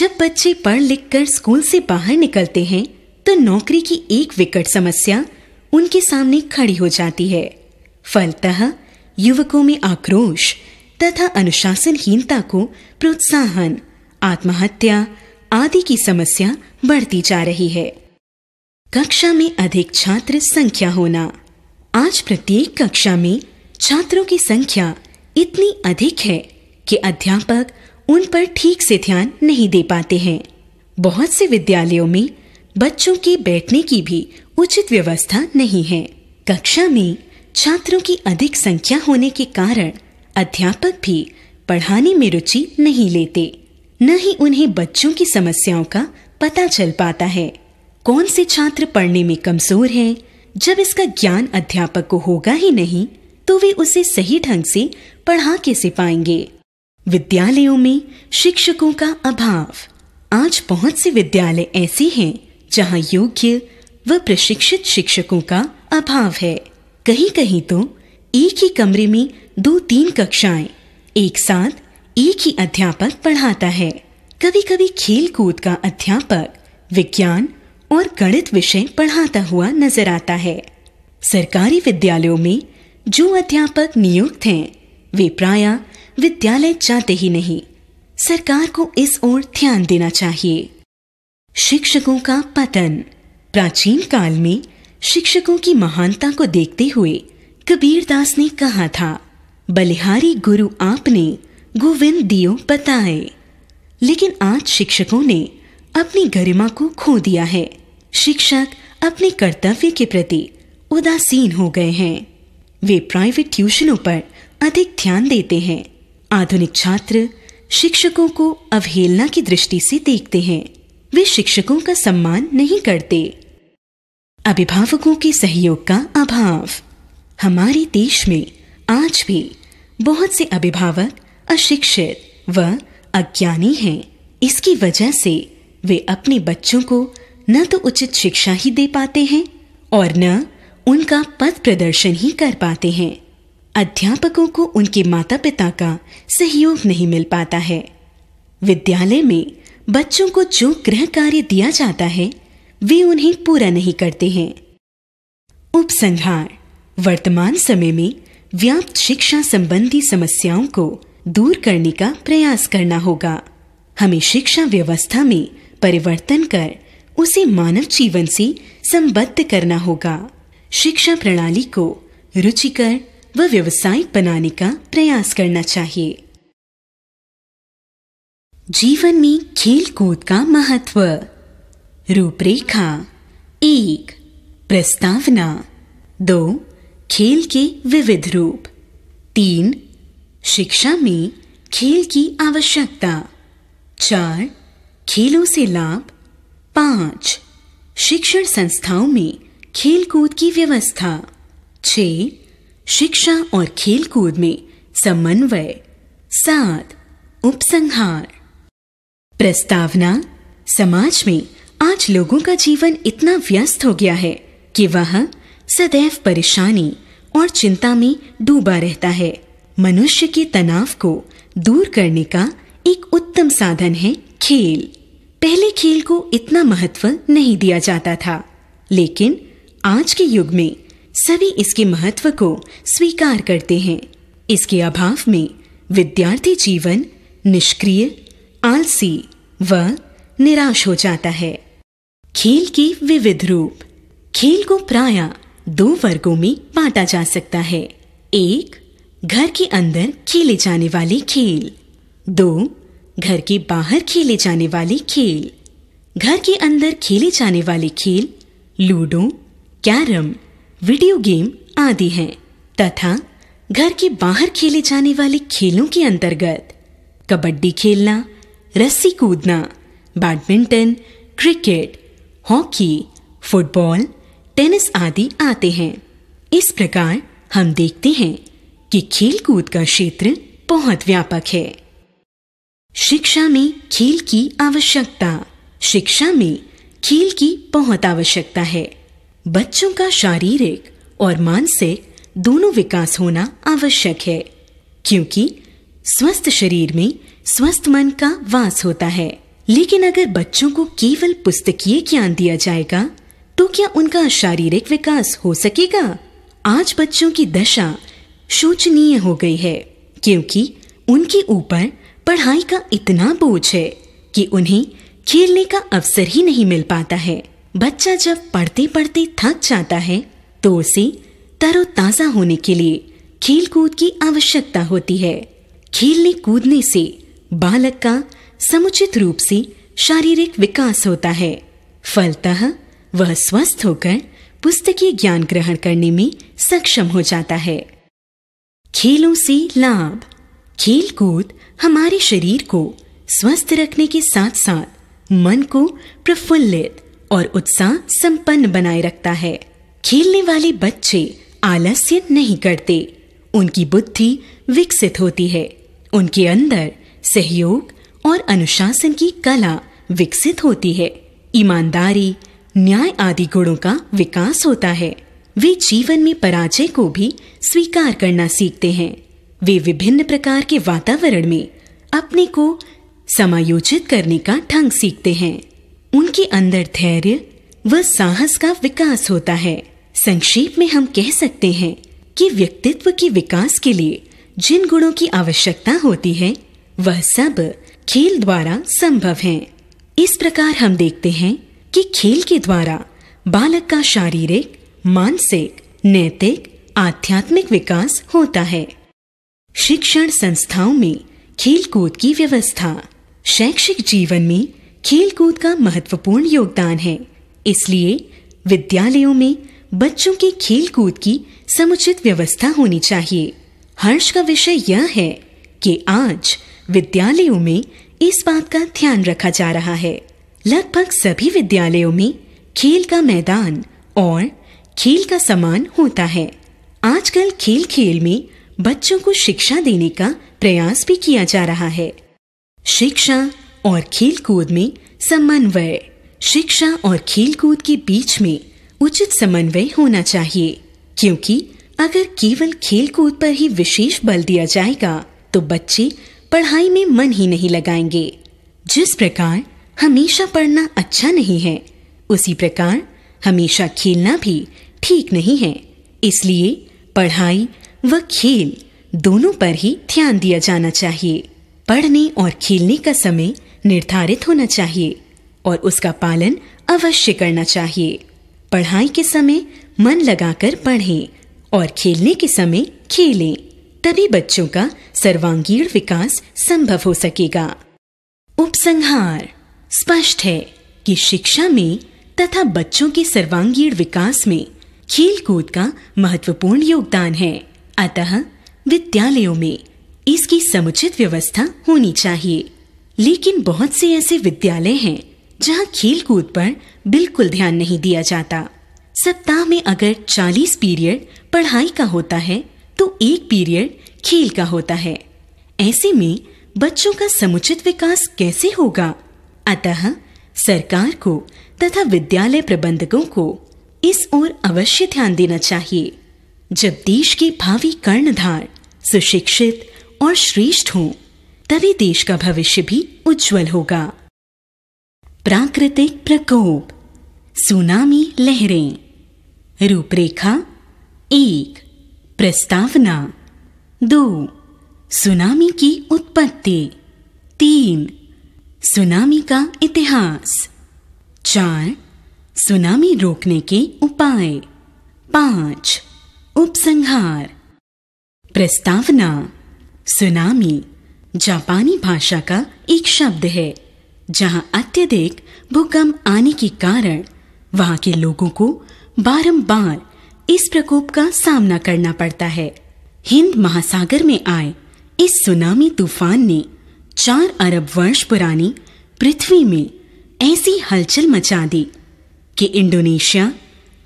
जब बच्चे पढ़ लिख कर स्कूल से बाहर निकलते हैं तो नौकरी की एक विकट समस्या उनके सामने खड़ी हो जाती है फलतः युवकों में आक्रोश तथा अनुशासनहीनता को प्रोत्साहन आत्महत्या आदि की समस्या बढ़ती जा रही है कक्षा में अधिक छात्र संख्या होना आज प्रत्येक कक्षा में छात्रों की संख्या इतनी अधिक है कि अध्यापक उन पर ठीक से ध्यान नहीं दे पाते हैं बहुत से विद्यालयों में बच्चों के बैठने की भी उचित व्यवस्था नहीं है कक्षा में छात्रों की अधिक संख्या होने के कारण अध्यापक भी पढ़ाने में रुचि नहीं लेते न ही उन्हें बच्चों की समस्याओं का पता चल पाता है कौन से छात्र पढ़ने में कमजोर हैं जब इसका ज्ञान अध्यापक को होगा ही नहीं तो वे उसे सही ढंग से पढ़ा कैसे पाएंगे विद्यालयों में शिक्षकों का अभाव आज बहुत से विद्यालय ऐसे हैं जहां योग्य व प्रशिक्षित शिक्षकों का अभाव है कहीं कहीं तो एक ही कमरे में दो तीन कक्षाएं एक साथ एक ही अध्यापक पढ़ाता है कभी कभी खेल कूद का अध्यापक विज्ञान और गणित विषय पढ़ाता हुआ नजर आता है सरकारी विद्यालयों में जो अध्यापक नियुक्त हैं वे प्राय विद्यालय जाते ही नहीं सरकार को इस ओर ध्यान देना चाहिए शिक्षकों का पतन प्राचीन काल में शिक्षकों की महानता को देखते हुए कबीरदास ने कहा था बलिहारी गुरु आपने गोविंद दियो बताए लेकिन आज शिक्षकों ने अपनी गरिमा को खो दिया है शिक्षक अपने कर्तव्य के प्रति उदासीन हो गए हैं वे प्राइवेट ट्यूशनों पर अधिक ध्यान देते हैं आधुनिक छात्र शिक्षकों को अवहेलना की दृष्टि से देखते हैं वे शिक्षकों का सम्मान नहीं करते अभिभावकों के सहयोग का अभाव हमारे देश में आज भी बहुत से अभिभावक अशिक्षित व अज्ञानी हैं इसकी वजह से वे अपने बच्चों को न तो उचित शिक्षा ही दे पाते हैं और न उनका पथ प्रदर्शन ही कर पाते हैं अध्यापकों को उनके माता पिता का सहयोग नहीं मिल पाता है विद्यालय में बच्चों को जो गृह कार्य दिया जाता है वे उन्हें पूरा नहीं करते हैं उपसंहार वर्तमान समय में व्याप्त शिक्षा संबंधी समस्याओं को दूर करने का प्रयास करना होगा हमें शिक्षा व्यवस्था में परिवर्तन कर उसे मानव जीवन से संबद्ध करना होगा शिक्षा प्रणाली को रुचिकर व व्यवसायिक बनाने का प्रयास करना चाहिए जीवन में खेल कूद का महत्व रूपरेखा एक प्रस्तावना दो खेल के विविध रूप तीन शिक्षा में खेल की आवश्यकता चार खेलों से लाभ पांच शिक्षण संस्थाओं में खेलकूद की व्यवस्था छ शिक्षा और खेलकूद में समन्वय सात उपसंहार प्रस्तावना समाज में आज लोगों का जीवन इतना व्यस्त हो गया है कि वह सदैव परेशानी और चिंता में डूबा रहता है मनुष्य के तनाव को दूर करने का एक उत्तम साधन है खेल पहले खेल को इतना महत्व नहीं दिया जाता था लेकिन आज के युग में सभी इसके महत्व को स्वीकार करते हैं इसके अभाव में विद्यार्थी जीवन निष्क्रिय आलसी व निराश हो जाता है खेल के विविध रूप खेल को प्राय दो वर्गों में बांटा जा सकता है एक घर के अंदर खेले जाने वाले खेल दो घर के बाहर खेले जाने वाले खेल घर के अंदर खेले जाने वाले खेल लूडो कैरम वीडियो गेम आदि हैं तथा घर के बाहर खेले जाने वाले खेलों के अंतर्गत कबड्डी खेलना रस्सी कूदना badminton cricket hockey football tennis आदि आते हैं इस प्रकार हम देखते हैं कि खेलकूद का क्षेत्र बहुत व्यापक है शिक्षा में खेल की आवश्यकता शिक्षा में खेल की बहुत आवश्यकता है बच्चों का शारीरिक और मानसिक दोनों विकास होना आवश्यक है क्योंकि स्वस्थ शरीर में स्वस्थ मन का वास होता है लेकिन अगर बच्चों को केवल पुस्तकीय ज्ञान दिया जाएगा तो क्या उनका शारीरिक विकास हो सकेगा आज बच्चों की दशा शोचनीय हो गई है क्योंकि उनके ऊपर पढ़ाई का इतना बोझ है कि उन्हें खेलने का अवसर ही नहीं मिल पाता है बच्चा जब पढ़ते पढ़ते थक जाता है तो उसे तरोताज़ा होने के लिए खेल कूद की आवश्यकता होती है खेलने कूदने से बालक का समुचित रूप से शारीरिक विकास होता है फलतः वह स्वस्थ होकर पुस्तकीय ज्ञान ग्रहण करने में सक्षम हो जाता है खेलों से लाभ खेल कूद हमारे शरीर को स्वस्थ रखने के साथ साथ मन को प्रफुल्लित और उत्साह संपन्न बनाए रखता है खेलने वाले बच्चे आलस्य नहीं करते उनकी बुद्धि विकसित होती है उनके अंदर सहयोग और अनुशासन की कला विकसित होती है ईमानदारी न्याय आदि गुणों का विकास होता है वे जीवन में पराजय को भी स्वीकार करना सीखते हैं वे विभिन्न प्रकार के वातावरण में अपने को समायोजित करने का ढंग सीखते हैं उनके अंदर धैर्य व साहस का विकास होता है संक्षेप में हम कह सकते हैं कि व्यक्तित्व के विकास के लिए जिन गुणों की आवश्यकता होती है वह सब खेल द्वारा संभव है इस प्रकार हम देखते हैं कि खेल के द्वारा बालक का शारीरिक मानसिक नैतिक आध्यात्मिक विकास होता है शिक्षण संस्थाओं में खेलकूद की व्यवस्था शैक्षिक जीवन में खेलकूद का महत्वपूर्ण योगदान है इसलिए विद्यालयों में बच्चों के खेलकूद की समुचित व्यवस्था होनी चाहिए हर्ष का विषय यह है कि आज विद्यालयों में इस बात का ध्यान रखा जा रहा है लगभग सभी विद्यालयों में खेल का मैदान और खेल का सामान होता है आजकल खेल खेल में बच्चों को शिक्षा देने का प्रयास भी किया जा रहा है शिक्षा और खेल कूद में समन्वय शिक्षा और खेल कूद के बीच में उचित समन्वय होना चाहिए क्योंकि अगर केवल खेल कूद पर ही विशेष बल दिया जाएगा तो बच्चे पढ़ाई में मन ही नहीं लगाएंगे जिस प्रकार हमेशा पढ़ना अच्छा नहीं है उसी प्रकार हमेशा खेलना भी ठीक नहीं है इसलिए पढ़ाई व खेल दोनों पर ही ध्यान दिया जाना चाहिए पढ़ने और खेलने का समय निर्धारित होना चाहिए और उसका पालन अवश्य करना चाहिए पढ़ाई के समय मन लगाकर पढ़ें और खेलने के समय खेलें तभी बच्चों का सर्वांगीण विकास संभव हो सकेगा उपसंहार स्पष्ट है कि शिक्षा में तथा बच्चों के सर्वांगीण विकास में खेल कूद का महत्वपूर्ण योगदान है अतः विद्यालयों में इसकी समुचित व्यवस्था होनी चाहिए लेकिन बहुत से ऐसे विद्यालय हैं जहां कूद पर बिल्कुल ध्यान नहीं दिया जाता सप्ताह में अगर 40 पीरियड पढ़ाई का होता है तो एक पीरियड खेल का होता है ऐसे में बच्चों का समुचित विकास कैसे होगा अतः सरकार को तथा विद्यालय प्रबंधकों को इस ओर अवश्य ध्यान देना चाहिए जब देश के भावी कर्णधार सुशिक्षित और श्रेष्ठ हों तभी देश का भविष्य भी उज्जवल होगा प्राकृतिक प्रकोप सुनामी लहरें रूपरेखा एक प्रस्तावना दो सुनामी की उत्पत्ति तीन सुनामी का इतिहास चार सुनामी रोकने के उपाय पांच उपसंहार प्रस्तावना सुनामी जापानी भाषा का एक शब्द है जहां अत्यधिक भूकंप आने के कारण वहां के लोगों को बारंबार इस प्रकोप का सामना करना पड़ता है हिंद महासागर में आए इस सुनामी तूफान ने चार अरब वर्ष पुरानी पृथ्वी में ऐसी हलचल मचा दी कि इंडोनेशिया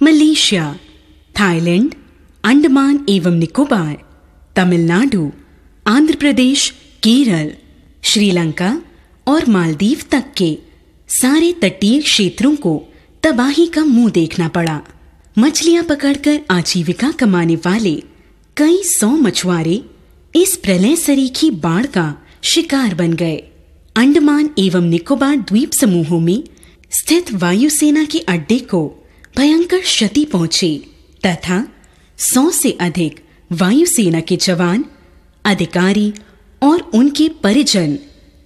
मलेशिया थाईलैंड अंडमान एवं निकोबार तमिलनाडु आंध्र प्रदेश केरल श्रीलंका और मालदीव तक के सारे तटीय क्षेत्रों को तबाही का मुंह देखना पड़ा मछलियां पकड़कर आजीविका कमाने वाले कई सौ मछुआरे इस प्रलय सरीखी बाढ़ का शिकार बन गए अंडमान एवं निकोबार द्वीप समूहों में स्थित वायुसेना के अड्डे को भयंकर क्षति पहुंची तथा सौ से अधिक वायुसेना के जवान अधिकारी और उनके परिजन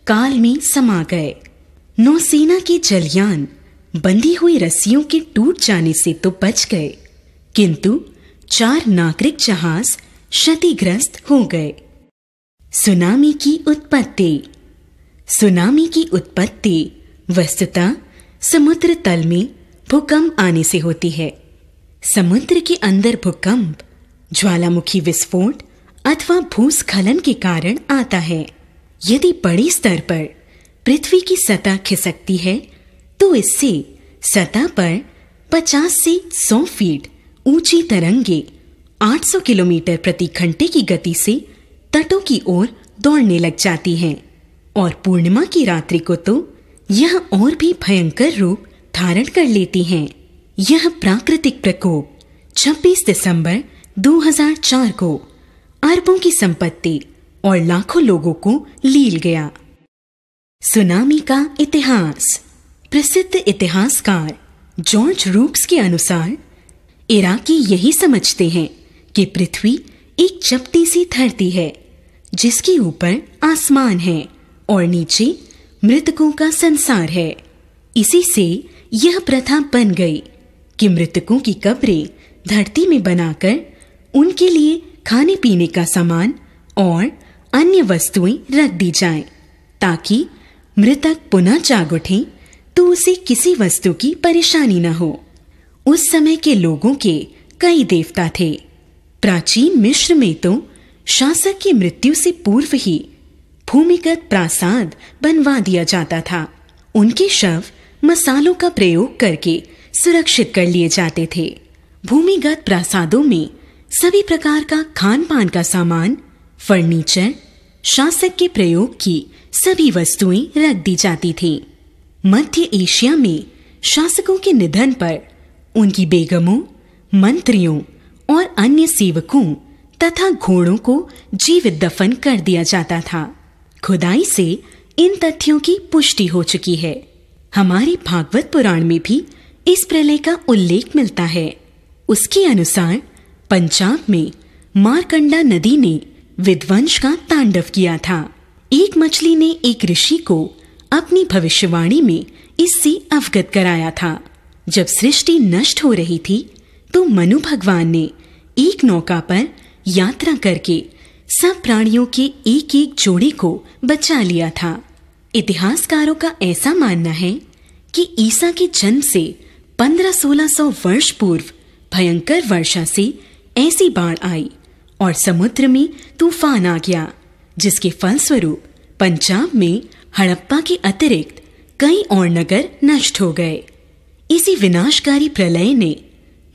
काल में समा गए नौसेना के जलयान बंधी हुई रस्सियों के टूट जाने से तो बच गए किंतु चार नागरिक जहाज क्षतिग्रस्त हो गए सुनामी की उत्पत्ति सुनामी की उत्पत्ति वस्तुतः समुद्र तल में भूकंप आने से होती है समुद्र के अंदर भूकंप ज्वालामुखी विस्फोट अथवा भूस्खलन के कारण आता है यदि बड़े स्तर पर पृथ्वी की सतह खिसकती है तो इससे सतह पर 50 से 100 फीट ऊंची तरंगे 800 किलोमीटर प्रति घंटे की गति से तटों की ओर दौड़ने लग जाती हैं और पूर्णिमा की रात्रि को तो यह और भी भयंकर रूप धारण कर लेती हैं यह प्राकृतिक प्रकोप 26 दिसंबर 2004 को अरबों की संपत्ति और लाखों लोगों को लील गया सुनामी का इतिहास प्रसिद्ध इतिहासकार जॉर्ज रूप्स के अनुसार इराकी यही समझते हैं कि पृथ्वी एक चपटी सी धरती है जिसके ऊपर आसमान है और नीचे मृतकों का संसार है इसी से यह प्रथा बन गई कि मृतकों की कब्रें धरती में बनाकर उनके लिए खाने पीने का सामान और अन्य वस्तुएं रख दी जाए ताकि मृतक पुनः जाग उठे तो उसे किसी वस्तु की परेशानी न हो उस समय के लोगों के कई देवता थे प्राचीन मिश्र में तो शासक की मृत्यु से पूर्व ही भूमिगत प्रासाद बनवा दिया जाता था उनके शव मसालों का प्रयोग करके सुरक्षित कर लिए जाते थे भूमिगत प्रासादों में सभी प्रकार का खान पान का सामान फर्नीचर शासक के प्रयोग की सभी वस्तुएं रख दी जाती थी मध्य एशिया में शासकों के निधन पर उनकी बेगमों मंत्रियों और अन्य सेवकों तथा घोड़ों को जीवित दफन कर दिया जाता था खुदाई से इन तथ्यों की पुष्टि हो चुकी है हमारे भागवत पुराण में भी इस प्रलय का उल्लेख मिलता है उसके अनुसार पंजाब में मारकंडा नदी ने विध्वंस का तांडव किया था एक मछली ने एक ऋषि को अपनी भविष्यवाणी में इससे अवगत कराया था जब सृष्टि नष्ट हो रही थी तो मनु भगवान ने एक नौका पर यात्रा करके सब प्राणियों के एक एक जोड़े को बचा लिया था इतिहासकारों का ऐसा मानना है कि ईसा के जन्म से 15-1600 वर्ष पूर्व भयंकर वर्षा से ऐसी बाढ़ आई और समुद्र में तूफान आ गया जिसके फलस्वरूप पंजाब में हड़प्पा के अतिरिक्त कई और नगर नष्ट हो गए इसी विनाशकारी प्रलय ने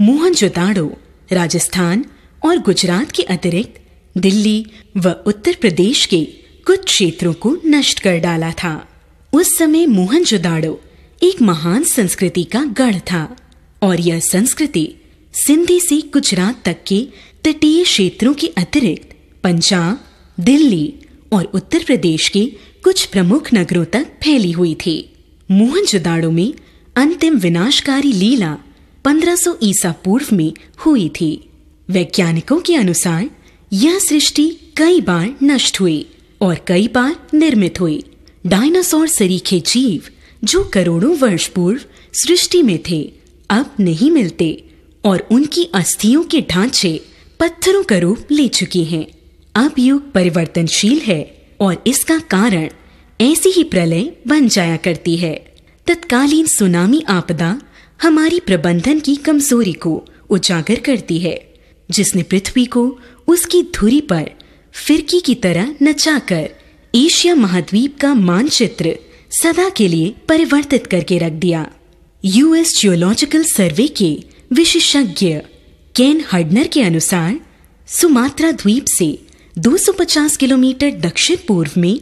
मोहनजोदाड़ो राजस्थान और गुजरात के अतिरिक्त दिल्ली व उत्तर प्रदेश के कुछ क्षेत्रों को नष्ट कर डाला था उस समय मोहनजोदाड़ो एक महान संस्कृति का गढ़ था और यह संस्कृति सिंधी से गुजरात तक के तटीय क्षेत्रों के अतिरिक्त पंजाब दिल्ली और उत्तर प्रदेश के कुछ प्रमुख नगरों तक फैली हुई थी मोहनजोदाड़ो में अंतिम विनाशकारी लीला 1500 ईसा पूर्व में हुई थी वैज्ञानिकों के अनुसार यह सृष्टि कई बार नष्ट हुई और कई बार निर्मित हुई डायनासोर सरीखे जीव जो करोड़ों वर्ष पूर्व सृष्टि में थे अब नहीं मिलते और उनकी अस्थियों के ढांचे पत्थरों का रूप ले चुकी हैं अब युग परिवर्तनशील है और इसका कारण ऐसी ही प्रलय बन जाया करती है तत्कालीन सुनामी आपदा हमारी प्रबंधन की कमजोरी को उजागर करती है जिसने पृथ्वी को उसकी धुरी पर फिरकी की तरह नचाकर एशिया महाद्वीप का मानचित्र सदा के लिए परिवर्तित करके रख दिया यूएस जियोलॉजिकल सर्वे के विशेषज्ञ केन हडनर के अनुसार सुमात्रा द्वीप से 250 किलोमीटर दक्षिण पूर्व में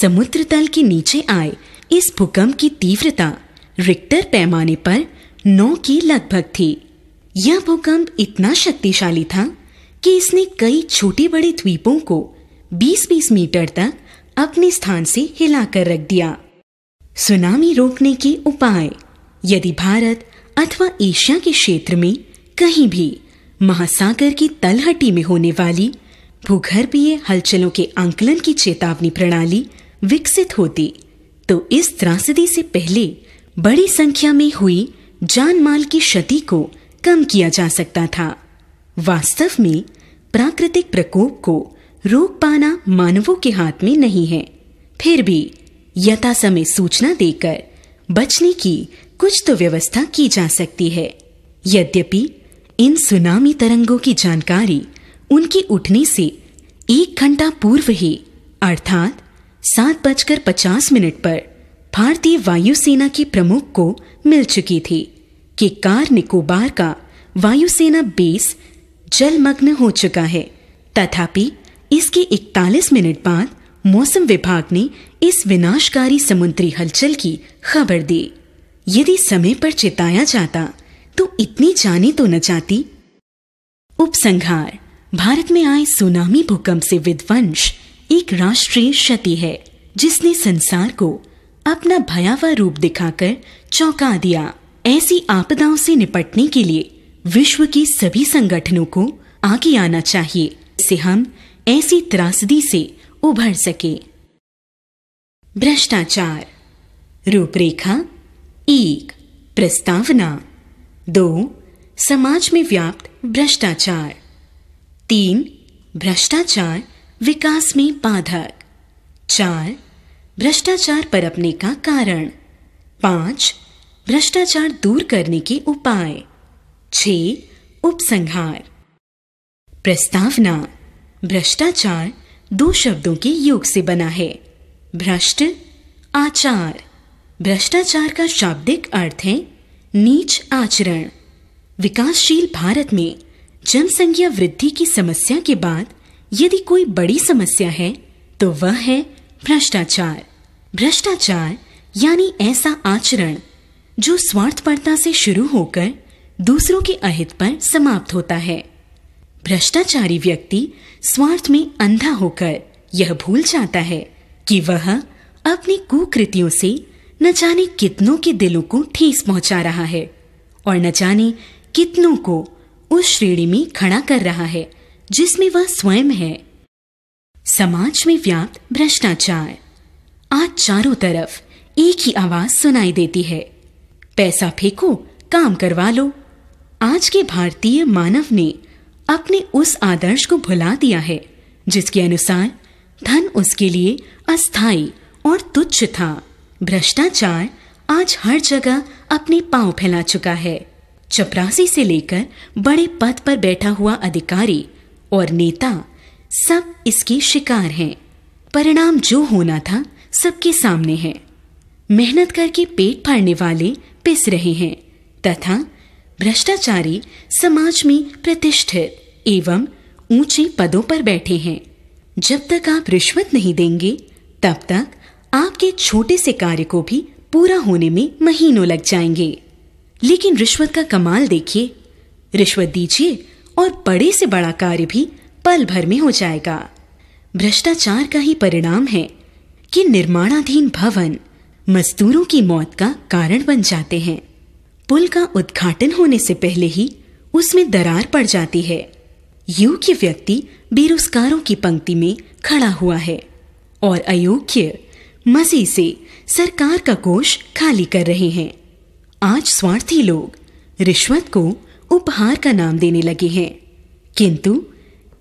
समुद्र तल के नीचे आए इस भूकंप की तीव्रता रिक्टर पैमाने पर नौ की लगभग थी यह भूकंप इतना शक्तिशाली था कि इसने कई छोटे बड़े द्वीपों को 20-20 मीटर तक अपने स्थान से हिलाकर रख दिया सुनामी रोकने के उपाय यदि भारत अथवा एशिया के क्षेत्र में कहीं भी महासागर की तलहटी में होने वाली भूगर्भीय हलचलों के आंकलन की चेतावनी प्रणाली विकसित होती तो इस त्रासदी से पहले बड़ी संख्या में हुई जान माल की क्षति को कम किया जा सकता था वास्तव में प्राकृतिक प्रकोप को रोक पाना मानवों के हाथ में नहीं है फिर भी यथा समय सूचना देकर बचने की कुछ तो व्यवस्था की जा सकती है यद्यपि इन सुनामी तरंगों की जानकारी उनके उठने से एक घंटा पूर्व ही अर्थात सात बजकर पचास मिनट पर भारतीय वायुसेना के प्रमुख को मिल चुकी थी कि कार निकोबार का वायुसेना बेस जलमग्न हो चुका है तथापि इसके 41 मिनट बाद मौसम विभाग ने इस विनाशकारी समुद्री हलचल की खबर दी यदि समय पर चेताया जाता तो इतनी जाने तो न जाती उपसंहार भारत में आए सुनामी भूकंप से विध्वंस एक राष्ट्रीय क्षति है जिसने संसार को अपना भयावह रूप दिखाकर चौंका दिया ऐसी आपदाओं से निपटने के लिए विश्व के सभी संगठनों को आगे आना चाहिए इससे हम ऐसी त्रासदी से उभर सके भ्रष्टाचार रूपरेखा एक प्रस्तावना दो समाज में व्याप्त भ्रष्टाचार तीन भ्रष्टाचार विकास में बाधक चार भ्रष्टाचार पर अपने का कारण पांच भ्रष्टाचार दूर करने के उपाय छ उपसंहार प्रस्तावना भ्रष्टाचार दो शब्दों के योग से बना है भ्रष्ट आचार भ्रष्टाचार का शाब्दिक अर्थ है नीच आचरण विकासशील भारत में जनसंख्या वृद्धि की समस्या के बाद यदि कोई बड़ी समस्या है तो वह है भ्रष्टाचार भ्रष्टाचार यानी ऐसा आचरण जो स्वार्थपरता से शुरू होकर दूसरों के अहित पर समाप्त होता है भ्रष्टाचारी व्यक्ति स्वार्थ में अंधा होकर यह भूल जाता है कि वह अपनी कुकृतियों से न जाने कितनों के दिलों को ठेस पहुंचा रहा है और न जाने कितनों को उस श्रेणी में खड़ा कर रहा है जिसमें वह स्वयं है समाज में व्याप्त भ्रष्टाचार आज चारों तरफ एक ही आवाज सुनाई देती है पैसा फेंको काम करवा लो आज के भारतीय मानव ने अपने उस आदर्श को भुला दिया है जिसके अनुसार धन उसके लिए अस्थाई और तुच्छ था भ्रष्टाचार आज हर जगह अपने पांव फैला चुका है चपरासी से लेकर बड़े पद पर बैठा हुआ अधिकारी और नेता सब इसके शिकार हैं परिणाम जो होना था सबके सामने है मेहनत करके पेट फाड़ने वाले पिस रहे हैं तथा भ्रष्टाचारी समाज में प्रतिष्ठित एवं ऊंचे पदों पर बैठे हैं जब तक आप रिश्वत नहीं देंगे तब तक आपके छोटे से कार्य को भी पूरा होने में महीनों लग जाएंगे लेकिन रिश्वत का कमाल देखिए रिश्वत दीजिए और बड़े से बड़ा कार्य भी पल भर में हो जाएगा भ्रष्टाचार का ही परिणाम है कि निर्माणाधीन भवन मजदूरों की मौत का कारण बन जाते हैं पुल का उद्घाटन होने से पहले ही उसमें दरार पड़ जाती है योग्य व्यक्ति बेरोजगारों की पंक्ति में खड़ा हुआ है और अयोग्य मजे से सरकार का कोष खाली कर रहे हैं आज स्वार्थी लोग रिश्वत को उपहार का नाम देने लगे हैं किंतु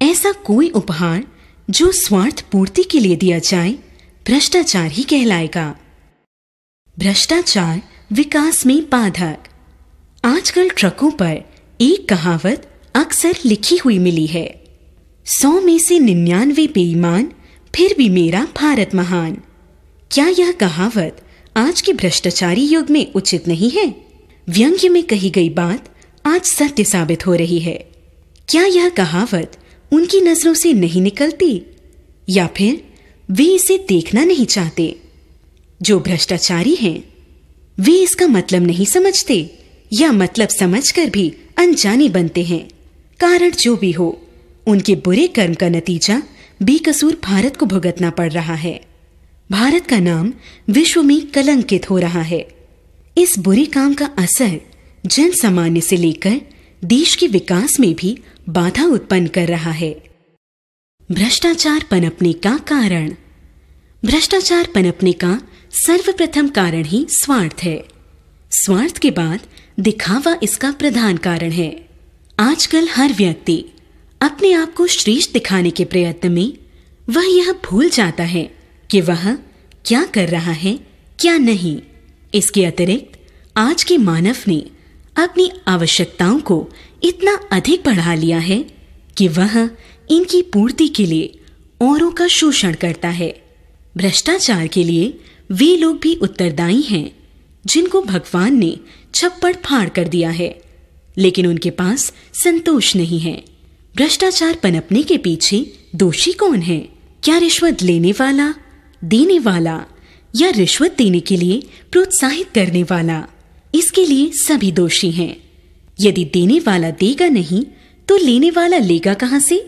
ऐसा कोई उपहार जो स्वार्थ पूर्ति के लिए दिया जाए भ्रष्टाचार ही कहलाएगा भ्रष्टाचार विकास में बाधक आजकल ट्रकों पर एक कहावत अक्सर लिखी हुई मिली है सौ में से निन्यानवे बेईमान फिर भी मेरा भारत महान क्या यह कहावत आज के भ्रष्टाचारी युग में उचित नहीं है व्यंग्य में कही गई बात आज सत्य साबित हो रही है क्या यह कहावत उनकी नजरों से नहीं निकलती या फिर वे इसे देखना नहीं चाहते जो भ्रष्टाचारी हैं वे इसका मतलब नहीं समझते या मतलब समझकर भी अनजाने बनते हैं कारण जो भी हो उनके बुरे कर्म का नतीजा बेकसूर भारत को भुगतना पड़ रहा है भारत का नाम विश्व में कलंकित हो रहा है इस बुरे काम का असर जन सामान्य से लेकर देश के विकास में भी बाधा उत्पन्न कर रहा है भ्रष्टाचार पनपने का कारण भ्रष्टाचार पनपने का सर्वप्रथम कारण ही स्वार्थ है स्वार्थ के बाद दिखावा इसका प्रधान कारण है आजकल हर व्यक्ति अपने आप को श्रेष्ठ दिखाने के प्रयत्न में वह यह भूल जाता है कि वह क्या कर रहा है क्या नहीं इसके अतिरिक्त आज के मानव ने अपनी आवश्यकताओं को इतना अधिक बढ़ा लिया है कि वह इनकी पूर्ति के लिए औरों का शोषण करता है भ्रष्टाचार के लिए वे लोग भी उत्तरदायी हैं जिनको भगवान ने छप्पड़ फाड़ कर दिया है लेकिन उनके पास संतोष नहीं है भ्रष्टाचार पनपने के पीछे दोषी कौन है क्या रिश्वत लेने वाला देने वाला या रिश्वत देने के लिए प्रोत्साहित करने वाला इसके लिए सभी दोषी हैं यदि देने वाला देगा नहीं तो लेने वाला लेगा कहाँ से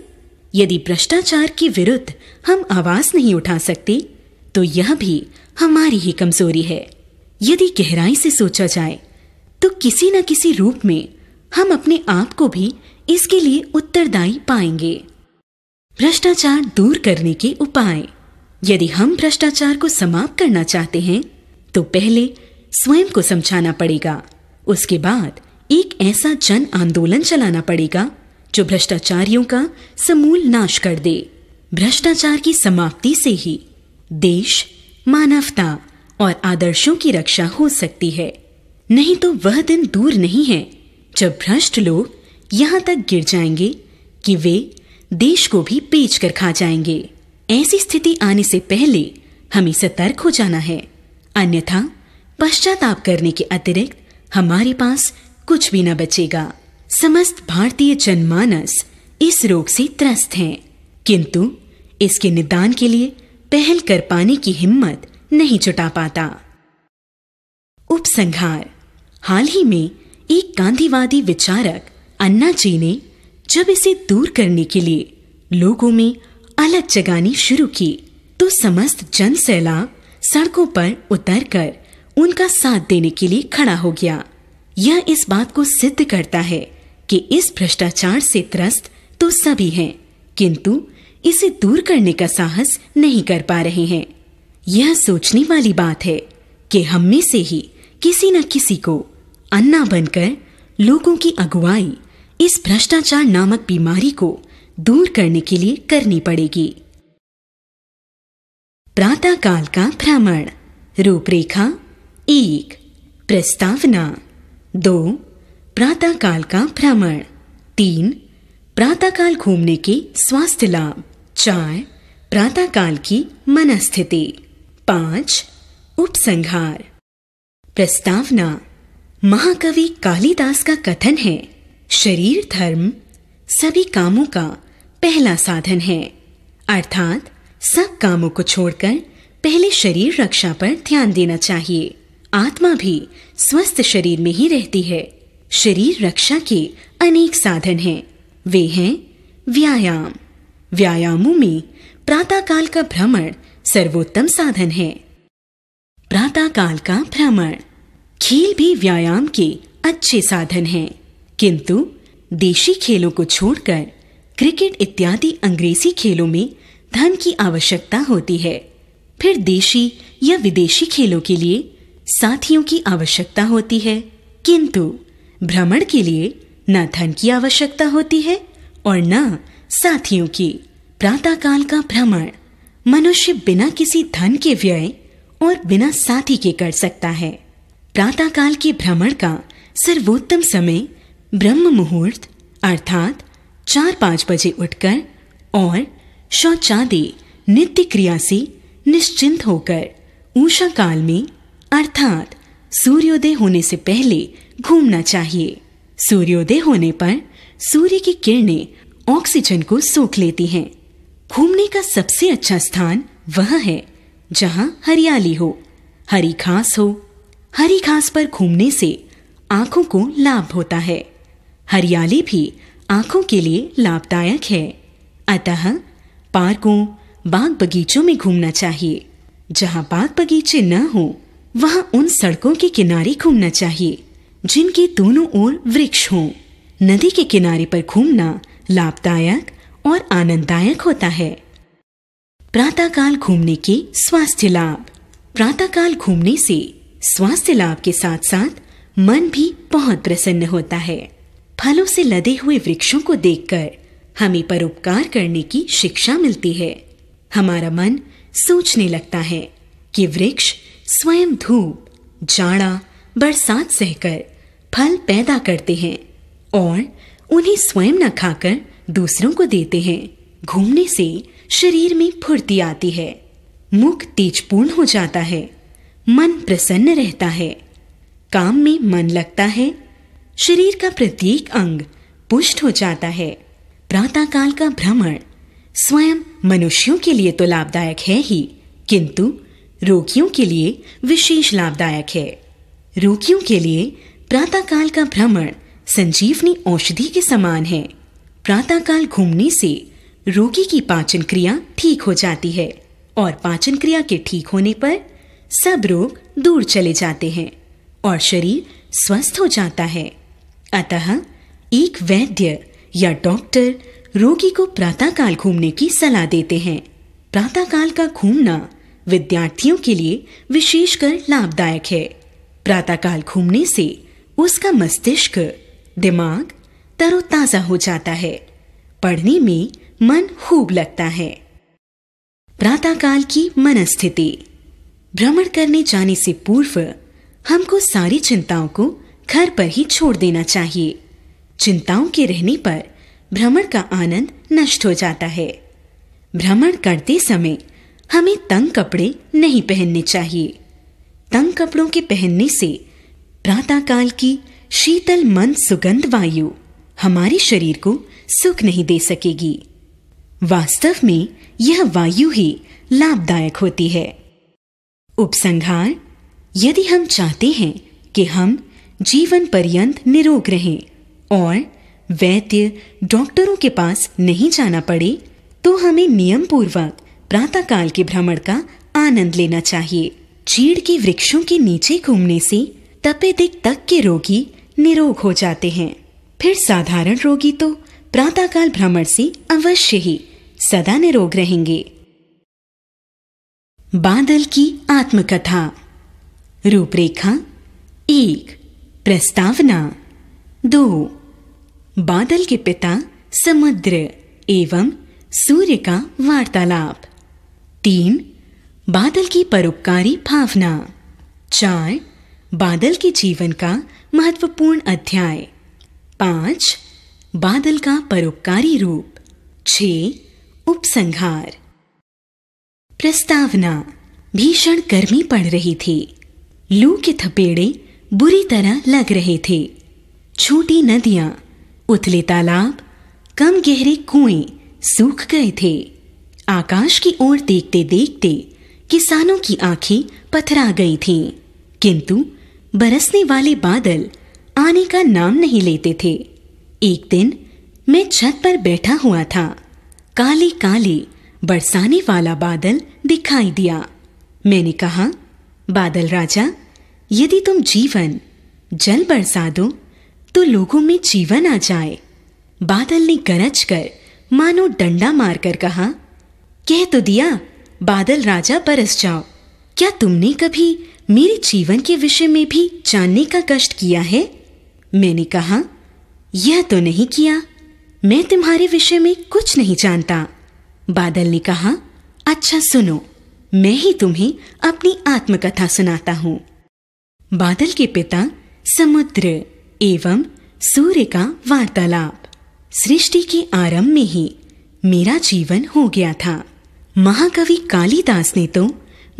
यदि भ्रष्टाचार के विरुद्ध हम आवाज नहीं उठा सकते तो यह भी हमारी ही कमजोरी है यदि गहराई से सोचा जाए तो किसी न किसी रूप में हम अपने आप को भी इसके लिए उत्तरदायी पाएंगे भ्रष्टाचार दूर करने के उपाय यदि हम भ्रष्टाचार को समाप्त करना चाहते हैं तो पहले स्वयं को समझाना पड़ेगा उसके बाद एक ऐसा जन आंदोलन चलाना पड़ेगा जो भ्रष्टाचारियों का समूल नाश कर दे भ्रष्टाचार की समाप्ति से ही देश मानवता और आदर्शों की रक्षा हो सकती है नहीं तो वह दिन दूर नहीं है जब भ्रष्ट लोग यहाँ तक गिर जाएंगे कि वे देश को भी बेच कर खा जाएंगे ऐसी स्थिति आने से पहले हमें सतर्क हो जाना है अन्यथा पश्चाताप करने के अतिरिक्त हमारे पास कुछ भी न बचेगा समस्त भारतीय जनमानस इस रोग से त्रस्त हैं, किंतु इसके निदान के लिए पहल कर पाने की हिम्मत नहीं जुटा पाता उपसंहार हाल ही में एक गांधीवादी विचारक अन्ना जी ने जब इसे दूर करने के लिए लोगों में अलग जगानी शुरू की तो समस्त जन सैलाब सड़कों पर उतर कर उनका साथ देने के लिए खड़ा हो गया यह इस बात को सिद्ध करता है कि इस भ्रष्टाचार से त्रस्त तो सभी हैं किंतु इसे दूर करने का साहस नहीं कर पा रहे हैं यह सोचने वाली बात है कि हम में से ही किसी न किसी को अन्ना बनकर लोगों की अगुवाई इस भ्रष्टाचार नामक बीमारी को दूर करने के लिए करनी पड़ेगी प्रातःकाल का भ्रमण रूपरेखा एक प्रस्तावना दो प्रातःकाल का भ्रमण तीन प्रातःकाल घूमने के स्वास्थ्य लाभ चार प्रातःकाल की मनस्थिति पांच उपसंहार प्रस्तावना महाकवि कालिदास का कथन है शरीर धर्म सभी कामों का पहला साधन है अर्थात सब कामों को छोड़कर पहले शरीर रक्षा पर ध्यान देना चाहिए आत्मा भी स्वस्थ शरीर में ही रहती है शरीर रक्षा के अनेक साधन हैं। वे हैं व्यायाम व्यायामों में प्रातःकाल का भ्रमण सर्वोत्तम साधन है प्रातःकाल का भ्रमण खेल भी व्यायाम के अच्छे साधन हैं किंतु देशी खेलों को छोड़कर क्रिकेट इत्यादि अंग्रेजी खेलों में धन की आवश्यकता होती है फिर देशी या विदेशी खेलों के लिए साथियों की आवश्यकता होती है किंतु भ्रमण के लिए न धन की आवश्यकता होती है और न साथियों की प्रातःकाल का भ्रमण मनुष्य बिना किसी धन के व्यय और बिना साथी के कर सकता है प्रातःकाल के भ्रमण का सर्वोत्तम समय ब्रह्म मुहूर्त अर्थात चार पाँच बजे उठकर और शौचादि नित्य क्रिया से निश्चिंत होकर ऊषा काल में अर्थात सूर्योदय होने से पहले घूमना चाहिए सूर्योदय होने पर सूर्य की किरणें ऑक्सीजन को सोख लेती हैं घूमने का सबसे अच्छा स्थान वह है जहां हरियाली हो हरी घास हो हरी घास पर घूमने से आंखों को लाभ होता है हरियाली भी आंखों के लिए लाभदायक है अतः पार्कों बाग बगीचों में घूमना चाहिए जहां बाग बगीचे न हो वहां उन सड़कों के किनारे घूमना चाहिए जिनके दोनों ओर वृक्ष हों नदी के किनारे पर घूमना लाभदायक और आनंददायक होता है प्रातःकाल घूमने के स्वास्थ्य लाभ प्रातःकाल घूमने से स्वास्थ्य लाभ के साथ साथ मन भी बहुत प्रसन्न होता है फलों से लदे हुए वृक्षों को देखकर हमें परोपकार करने की शिक्षा मिलती है हमारा मन सोचने लगता है कि वृक्ष स्वयं धूप जाड़ा बरसात सहकर फल पैदा करते हैं और उन्हें स्वयं न खाकर दूसरों को देते हैं घूमने से शरीर में फुर्ती आती है मुख तेजपूर्ण हो जाता है मन प्रसन्न रहता है काम में मन लगता है शरीर का प्रत्येक अंग पुष्ट हो जाता है प्रातःकाल का भ्रमण स्वयं मनुष्यों के लिए तो लाभदायक है ही किंतु रोगियों के लिए विशेष लाभदायक है रोगियों के लिए प्रातःकाल का भ्रमण संजीवनी औषधि के समान है प्रातःकाल घूमने से रोगी की पाचन क्रिया ठीक हो जाती है और पाचन क्रिया के ठीक होने पर सब रोग दूर चले जाते हैं और शरीर स्वस्थ हो जाता है अतः एक वैद्य या डॉक्टर रोगी को प्रातःकाल घूमने की सलाह देते हैं प्रातःकाल का घूमना विद्यार्थियों के लिए विशेषकर लाभदायक है प्रातःकाल घूमने से उसका मस्तिष्क दिमाग तरोताजा हो जाता है पढ़ने में मन खूब लगता है प्रातःकाल की मनस्थिति भ्रमण करने जाने से पूर्व हमको सारी चिंताओं को घर पर ही छोड़ देना चाहिए चिंताओं के रहने पर भ्रमण का आनंद नष्ट हो जाता है भ्रमण करते समय हमें तंग कपड़े नहीं पहनने चाहिए तंग कपड़ों के पहनने से प्रातःकाल की शीतल मन सुगंध वायु हमारे शरीर को सुख नहीं दे सकेगी वास्तव में यह वायु ही लाभदायक होती है उपसंहार यदि हम चाहते हैं कि हम जीवन पर्यंत निरोग रहें और वैद्य डॉक्टरों के पास नहीं जाना पड़े तो हमें नियम पूर्वक प्रातःकाल के भ्रमण का आनंद लेना चाहिए चीड़ के वृक्षों के नीचे घूमने से तपेदिक तक के रोगी निरोग हो जाते हैं फिर साधारण रोगी तो प्रातःकाल भ्रमण से अवश्य ही सदा निरोग रहेंगे बादल की आत्मकथा रूपरेखा एक प्रस्तावना दो बादल के पिता समुद्र एवं सूर्य का वार्तालाप तीन बादल की परोपकारी भावना चार बादल के जीवन का महत्वपूर्ण अध्याय पांच बादल का परोपकारी रूप छ उपसंहार प्रस्तावना भीषण गर्मी पड़ रही थी लू के थपेड़े बुरी तरह लग रहे थे छोटी नदियां उथले तालाब कम गहरे कुएं सूख गए थे आकाश की ओर देखते देखते किसानों की आंखें पथरा गई थीं, किंतु बरसने वाले बादल आने का नाम नहीं लेते थे एक दिन मैं छत पर बैठा हुआ था काले काले बरसाने वाला बादल दिखाई दिया मैंने कहा बादल राजा यदि तुम जीवन जल बरसा दो तो लोगों में जीवन आ जाए बादल ने गरज कर मानो डंडा मारकर कहा कह तो दिया बादल राजा बरस जाओ क्या तुमने कभी मेरे जीवन के विषय में भी जानने का कष्ट किया है मैंने कहा यह तो नहीं किया मैं तुम्हारे विषय में कुछ नहीं जानता बादल ने कहा अच्छा सुनो मैं ही तुम्हें अपनी आत्मकथा सुनाता हूँ बादल के पिता समुद्र एवं सूर्य का वार्तालाप सृष्टि के आरंभ में ही मेरा जीवन हो गया था महाकवि कालिदास ने तो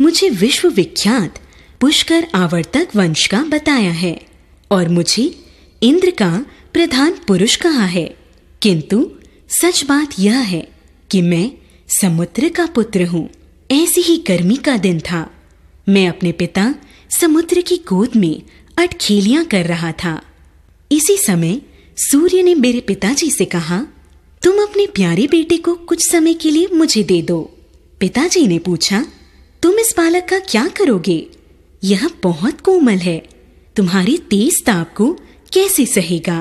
मुझे विश्व विख्यात पुष्कर आवर्तक वंश का बताया है और मुझे इंद्र का प्रधान पुरुष कहा है किंतु सच बात यह है कि मैं समुद्र का पुत्र हूँ ऐसी ही गर्मी का दिन था मैं अपने पिता समुद्र की गोद में अटखेलियां कर रहा था इसी समय सूर्य ने मेरे पिताजी से कहा तुम अपने प्यारे बेटे को कुछ समय के लिए मुझे दे दो पिताजी ने पूछा तुम इस बालक का क्या करोगे यह बहुत कोमल है तुम्हारी तेज ताप को कैसे सहेगा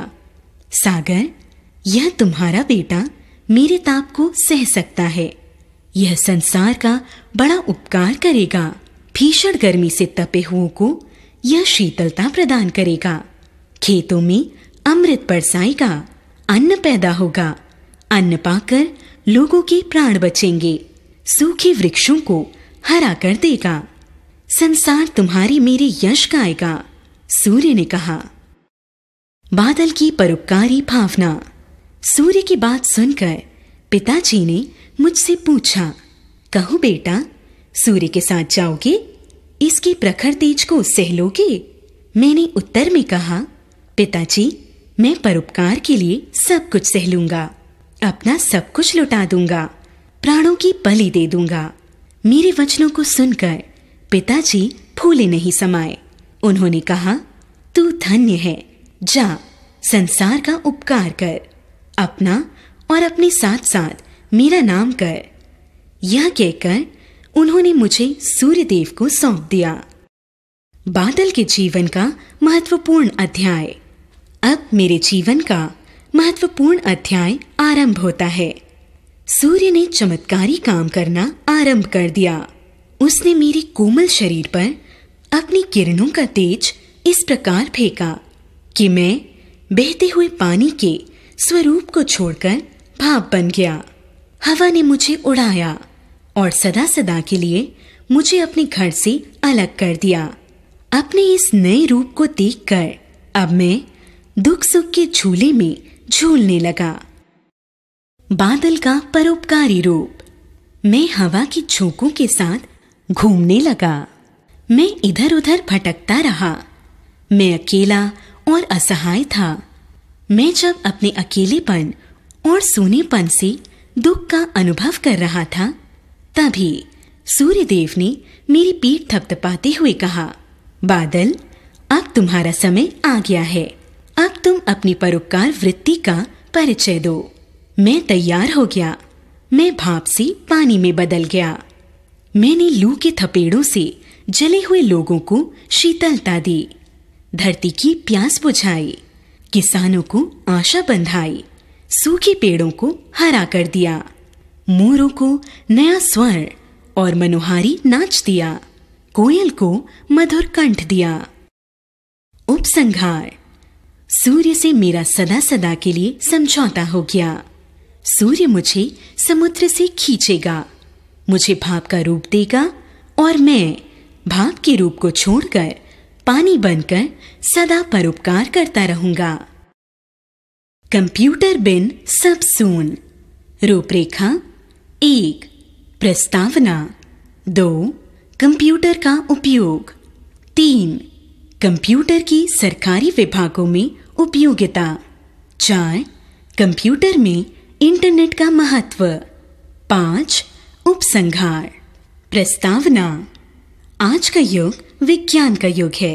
सागर यह तुम्हारा बेटा मेरे ताप को सह सकता है यह संसार का बड़ा उपकार करेगा भीषण गर्मी से तपे हुओं को यह शीतलता प्रदान करेगा खेतों में अमृत बरसाएगा अन्न पैदा होगा अन्न पाकर लोगों के प्राण बचेंगे सूखे वृक्षों को हरा कर देगा संसार तुम्हारे मेरे यश आएगा सूर्य ने कहा बादल की परोपकारी भावना सूर्य की बात सुनकर पिताजी ने मुझसे पूछा कहो बेटा सूर्य के साथ जाओगे इसकी प्रखर तेज को सहलोगे मैंने उत्तर में कहा पिताजी मैं परोपकार के लिए सब कुछ सहलूंगा अपना सब कुछ लुटा दूंगा प्राणों की बलि दे दूंगा मेरे वचनों को सुनकर पिताजी फूले नहीं समाए उन्होंने कहा तू धन्य है जा संसार का उपकार कर अपना और अपने साथ साथ मेरा नाम कर यह कहकर उन्होंने मुझे सूर्यदेव को सौंप दिया बादल के जीवन का महत्वपूर्ण अध्याय अब मेरे जीवन का महत्वपूर्ण अध्याय आरंभ होता है सूर्य ने चमत्कारी काम करना आरंभ कर दिया उसने मेरे कोमल शरीर पर अपनी किरणों का तेज इस प्रकार फेंका कि मैं बहते हुए पानी के स्वरूप को छोड़कर भाप बन गया हवा ने मुझे उड़ाया और सदा सदा के लिए मुझे अपने घर से अलग कर दिया अपने इस नए रूप को देखकर अब मैं दुख सुख के झूले में झूलने लगा बादल का परोपकारी रूप मैं हवा की झोंकों के साथ घूमने लगा मैं इधर उधर भटकता रहा मैं अकेला और असहाय था मैं जब अपने अकेलेपन और सोनेपन से दुख का अनुभव कर रहा था तभी सूर्यदेव ने मेरी पीठ थपथपाते हुए कहा बादल अब तुम्हारा समय आ गया है अब तुम अपनी परोपकार वृत्ति का परिचय दो मैं तैयार हो गया मैं भाप से पानी में बदल गया मैंने लू के थपेड़ों से जले हुए लोगों को शीतलता दी धरती की प्यास बुझाई किसानों को आशा बंधाई सूखे पेड़ों को हरा कर दिया मोरों को नया स्वर और मनोहारी नाच दिया कोयल को मधुर कंठ दिया उपसंहार सूर्य से मेरा सदा सदा के लिए समझौता हो गया सूर्य मुझे समुद्र से खींचेगा मुझे भाप का रूप देगा और मैं भाप के रूप को छोड़कर पानी बनकर सदा परोपकार करता रहूंगा कंप्यूटर बिन सब सुन रूपरेखा एक प्रस्तावना दो कंप्यूटर का उपयोग तीन कंप्यूटर की सरकारी विभागों में उपयोगिता चार कंप्यूटर में इंटरनेट का महत्व पांच उपसंहार प्रस्तावना आज का युग विज्ञान का युग है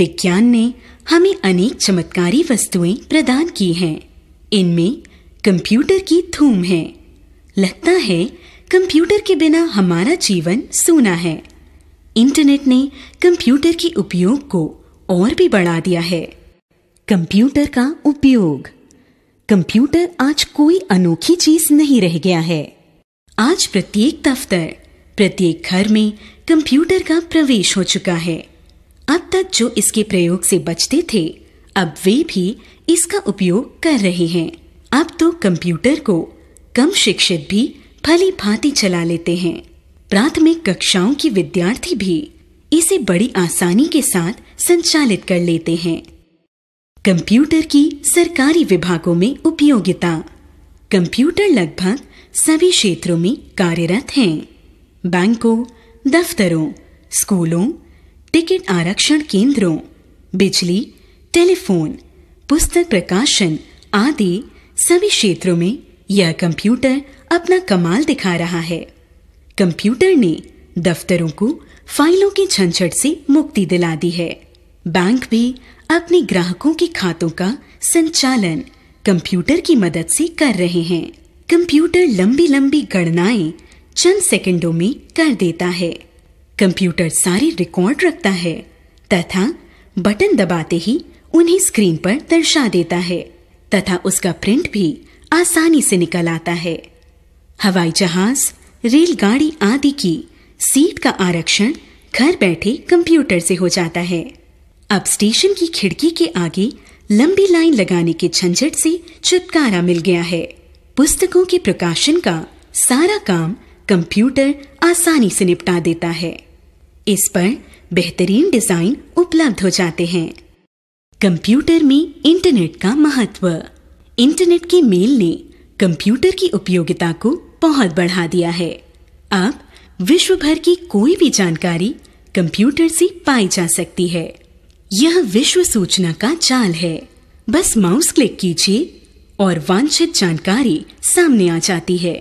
विज्ञान ने हमें अनेक चमत्कारी वस्तुएं प्रदान की हैं इनमें कंप्यूटर की थूम है लगता है कंप्यूटर के बिना हमारा जीवन सूना है इंटरनेट ने कंप्यूटर के उपयोग को और भी बढ़ा दिया है कंप्यूटर का उपयोग कंप्यूटर आज कोई अनोखी चीज नहीं रह गया है आज प्रत्येक दफ्तर प्रत्येक घर में कंप्यूटर का प्रवेश हो चुका है अब तक जो इसके प्रयोग से बचते थे अब वे भी इसका उपयोग कर रहे हैं अब तो कंप्यूटर को कम शिक्षित भी फली भांति चला लेते हैं प्राथमिक कक्षाओं की विद्यार्थी भी इसे बड़ी आसानी के साथ संचालित कर लेते हैं कंप्यूटर की सरकारी विभागों में उपयोगिता कंप्यूटर लगभग सभी क्षेत्रों में कार्यरत हैं बैंकों दफ्तरों स्कूलों टिकट आरक्षण केंद्रों बिजली टेलीफोन पुस्तक प्रकाशन आदि सभी क्षेत्रों में यह कंप्यूटर अपना कमाल दिखा रहा है कंप्यूटर ने दफ्तरों को फाइलों की झंझट से मुक्ति दिला दी है बैंक भी अपने ग्राहकों के खातों का संचालन कंप्यूटर की मदद से कर रहे हैं कंप्यूटर लंबी लंबी गणनाएं चंद सेकंडों में कर देता है कंप्यूटर सारे रिकॉर्ड रखता है तथा बटन दबाते ही उन्हें स्क्रीन पर दर्शा देता है तथा उसका प्रिंट भी आसानी से निकल आता है हवाई जहाज रेलगाड़ी आदि की सीट का आरक्षण घर बैठे कंप्यूटर से हो जाता है अब स्टेशन की खिड़की के आगे लंबी लाइन लगाने के झंझट से छुटकारा मिल गया है पुस्तकों के प्रकाशन का सारा काम कंप्यूटर आसानी से निपटा देता है इस पर बेहतरीन डिजाइन उपलब्ध हो जाते हैं कंप्यूटर में इंटरनेट का महत्व इंटरनेट के मेल ने कंप्यूटर की उपयोगिता को बहुत बढ़ा दिया है अब विश्व भर की कोई भी जानकारी कंप्यूटर से पाई जा सकती है यह विश्व सूचना का चाल है बस माउस क्लिक कीजिए और वांछित जानकारी सामने आ जाती है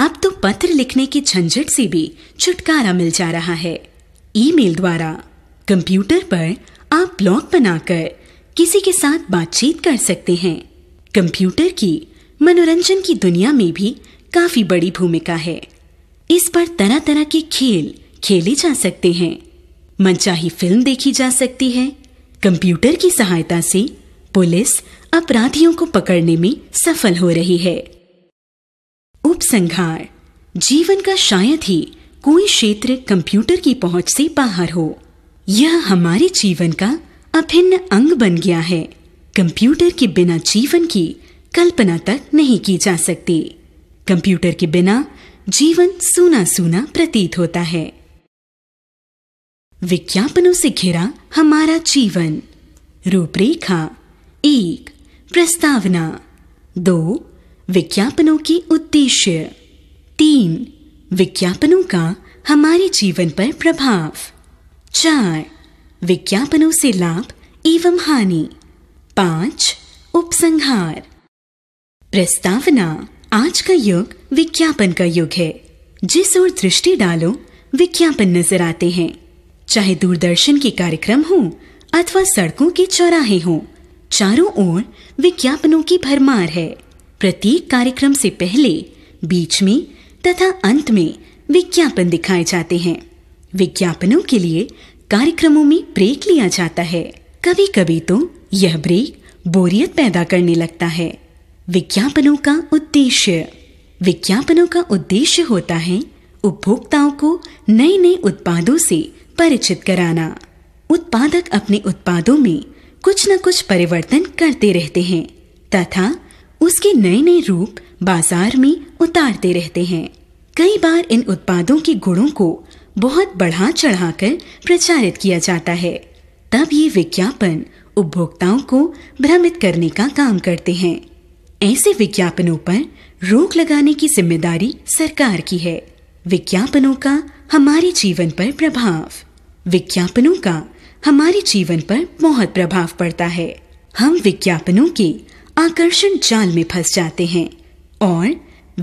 अब तो पत्र लिखने की झंझट से भी छुटकारा मिल जा रहा है ईमेल द्वारा कंप्यूटर पर आप ब्लॉग बनाकर किसी के साथ बातचीत कर सकते हैं कंप्यूटर की मनोरंजन की दुनिया में भी काफी बड़ी भूमिका है इस पर तरह तरह के खेल खेले जा सकते हैं मनचाही फिल्म देखी जा सकती है कंप्यूटर की सहायता से पुलिस अपराधियों को पकड़ने में सफल हो रही है उपसंहार जीवन का शायद ही कोई क्षेत्र कंप्यूटर की पहुंच से बाहर हो यह हमारे जीवन का अभिन्न अंग बन गया है कंप्यूटर के बिना जीवन की कल्पना तक नहीं की जा सकती कंप्यूटर के बिना जीवन सूना सूना प्रतीत होता है विज्ञापनों से घिरा हमारा जीवन रूपरेखा एक प्रस्तावना दो विज्ञापनों के उद्देश्य तीन विज्ञापनों का हमारे जीवन पर प्रभाव चार विज्ञापनों से लाभ एवं हानि पांच उपसंहार प्रस्तावना आज का युग विज्ञापन का युग है जिस ओर दृष्टि डालो विज्ञापन नजर आते हैं चाहे दूरदर्शन के कार्यक्रम हो अथवा सड़कों के चौराहे हों चारों ओर विज्ञापनों की भरमार है प्रत्येक कार्यक्रम से पहले बीच में तथा अंत में विज्ञापन दिखाए जाते हैं विज्ञापनों के लिए कार्यक्रमों में ब्रेक लिया जाता है कभी कभी तो यह ब्रेक बोरियत पैदा करने लगता है विज्ञापनों का उद्देश्य विज्ञापनों का उद्देश्य होता है उपभोक्ताओं को नए नए उत्पादों से परिचित कराना उत्पादक अपने उत्पादों में कुछ न कुछ परिवर्तन करते रहते हैं तथा उसके नए नए रूप बाजार में उतारते रहते हैं कई बार इन उत्पादों के गुणों को बहुत बढ़ा चढ़ाकर प्रचारित किया जाता है तब ये विज्ञापन उपभोक्ताओं को भ्रमित करने का काम करते हैं ऐसे विज्ञापनों पर रोक लगाने की जिम्मेदारी सरकार की है विज्ञापनों का हमारे जीवन पर प्रभाव विज्ञापनों का हमारे जीवन पर बहुत प्रभाव पड़ता है हम विज्ञापनों के आकर्षण जाल में फंस जाते हैं और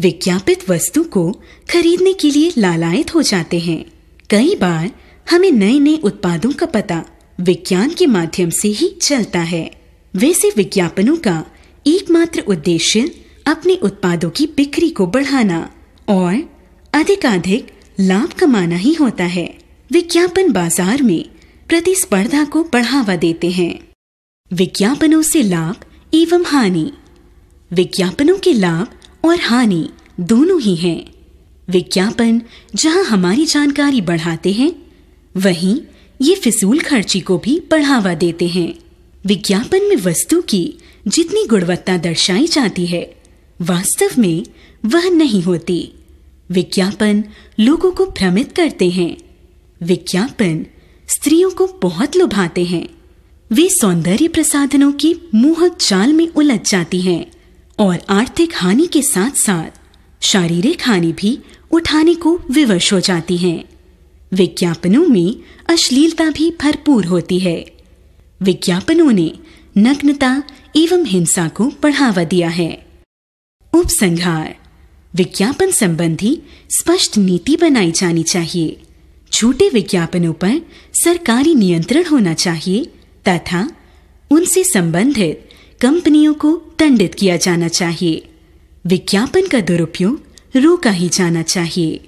विज्ञापित वस्तु को खरीदने के लिए लालायित हो जाते हैं कई बार हमें नए नए उत्पादों का पता विज्ञान के माध्यम से ही चलता है वैसे विज्ञापनों का एकमात्र उद्देश्य अपने उत्पादों की बिक्री को बढ़ाना और अधिकाधिक लाभ कमाना ही होता है विज्ञापन बाजार में प्रतिस्पर्धा को बढ़ावा देते हैं विज्ञापनों से लाभ एवं हानि विज्ञापनों के लाभ और हानि दोनों ही हैं विज्ञापन जहां हमारी जानकारी बढ़ाते हैं वहीं ये फिजूल खर्ची को भी बढ़ावा देते हैं विज्ञापन में वस्तु की जितनी गुणवत्ता दर्शाई जाती है वास्तव में वह नहीं होती विज्ञापन लोगों को भ्रमित करते हैं विज्ञापन स्त्रियों को बहुत लुभाते हैं वे सौंदर्य प्रसाधनों की मोहक जाल में उलझ जाती हैं और आर्थिक हानि के साथ साथ शारीरिक हानि भी उठाने को विवश हो जाती हैं विज्ञापनों में अश्लीलता भी भरपूर होती है विज्ञापनों ने नग्नता एवं हिंसा को बढ़ावा दिया है उपसंहार विज्ञापन संबंधी स्पष्ट नीति बनाई जानी चाहिए झूठे विज्ञापनों पर सरकारी नियंत्रण होना चाहिए तथा उनसे संबंधित कंपनियों को दंडित किया जाना चाहिए विज्ञापन का दुरुपयोग रोका ही जाना चाहिए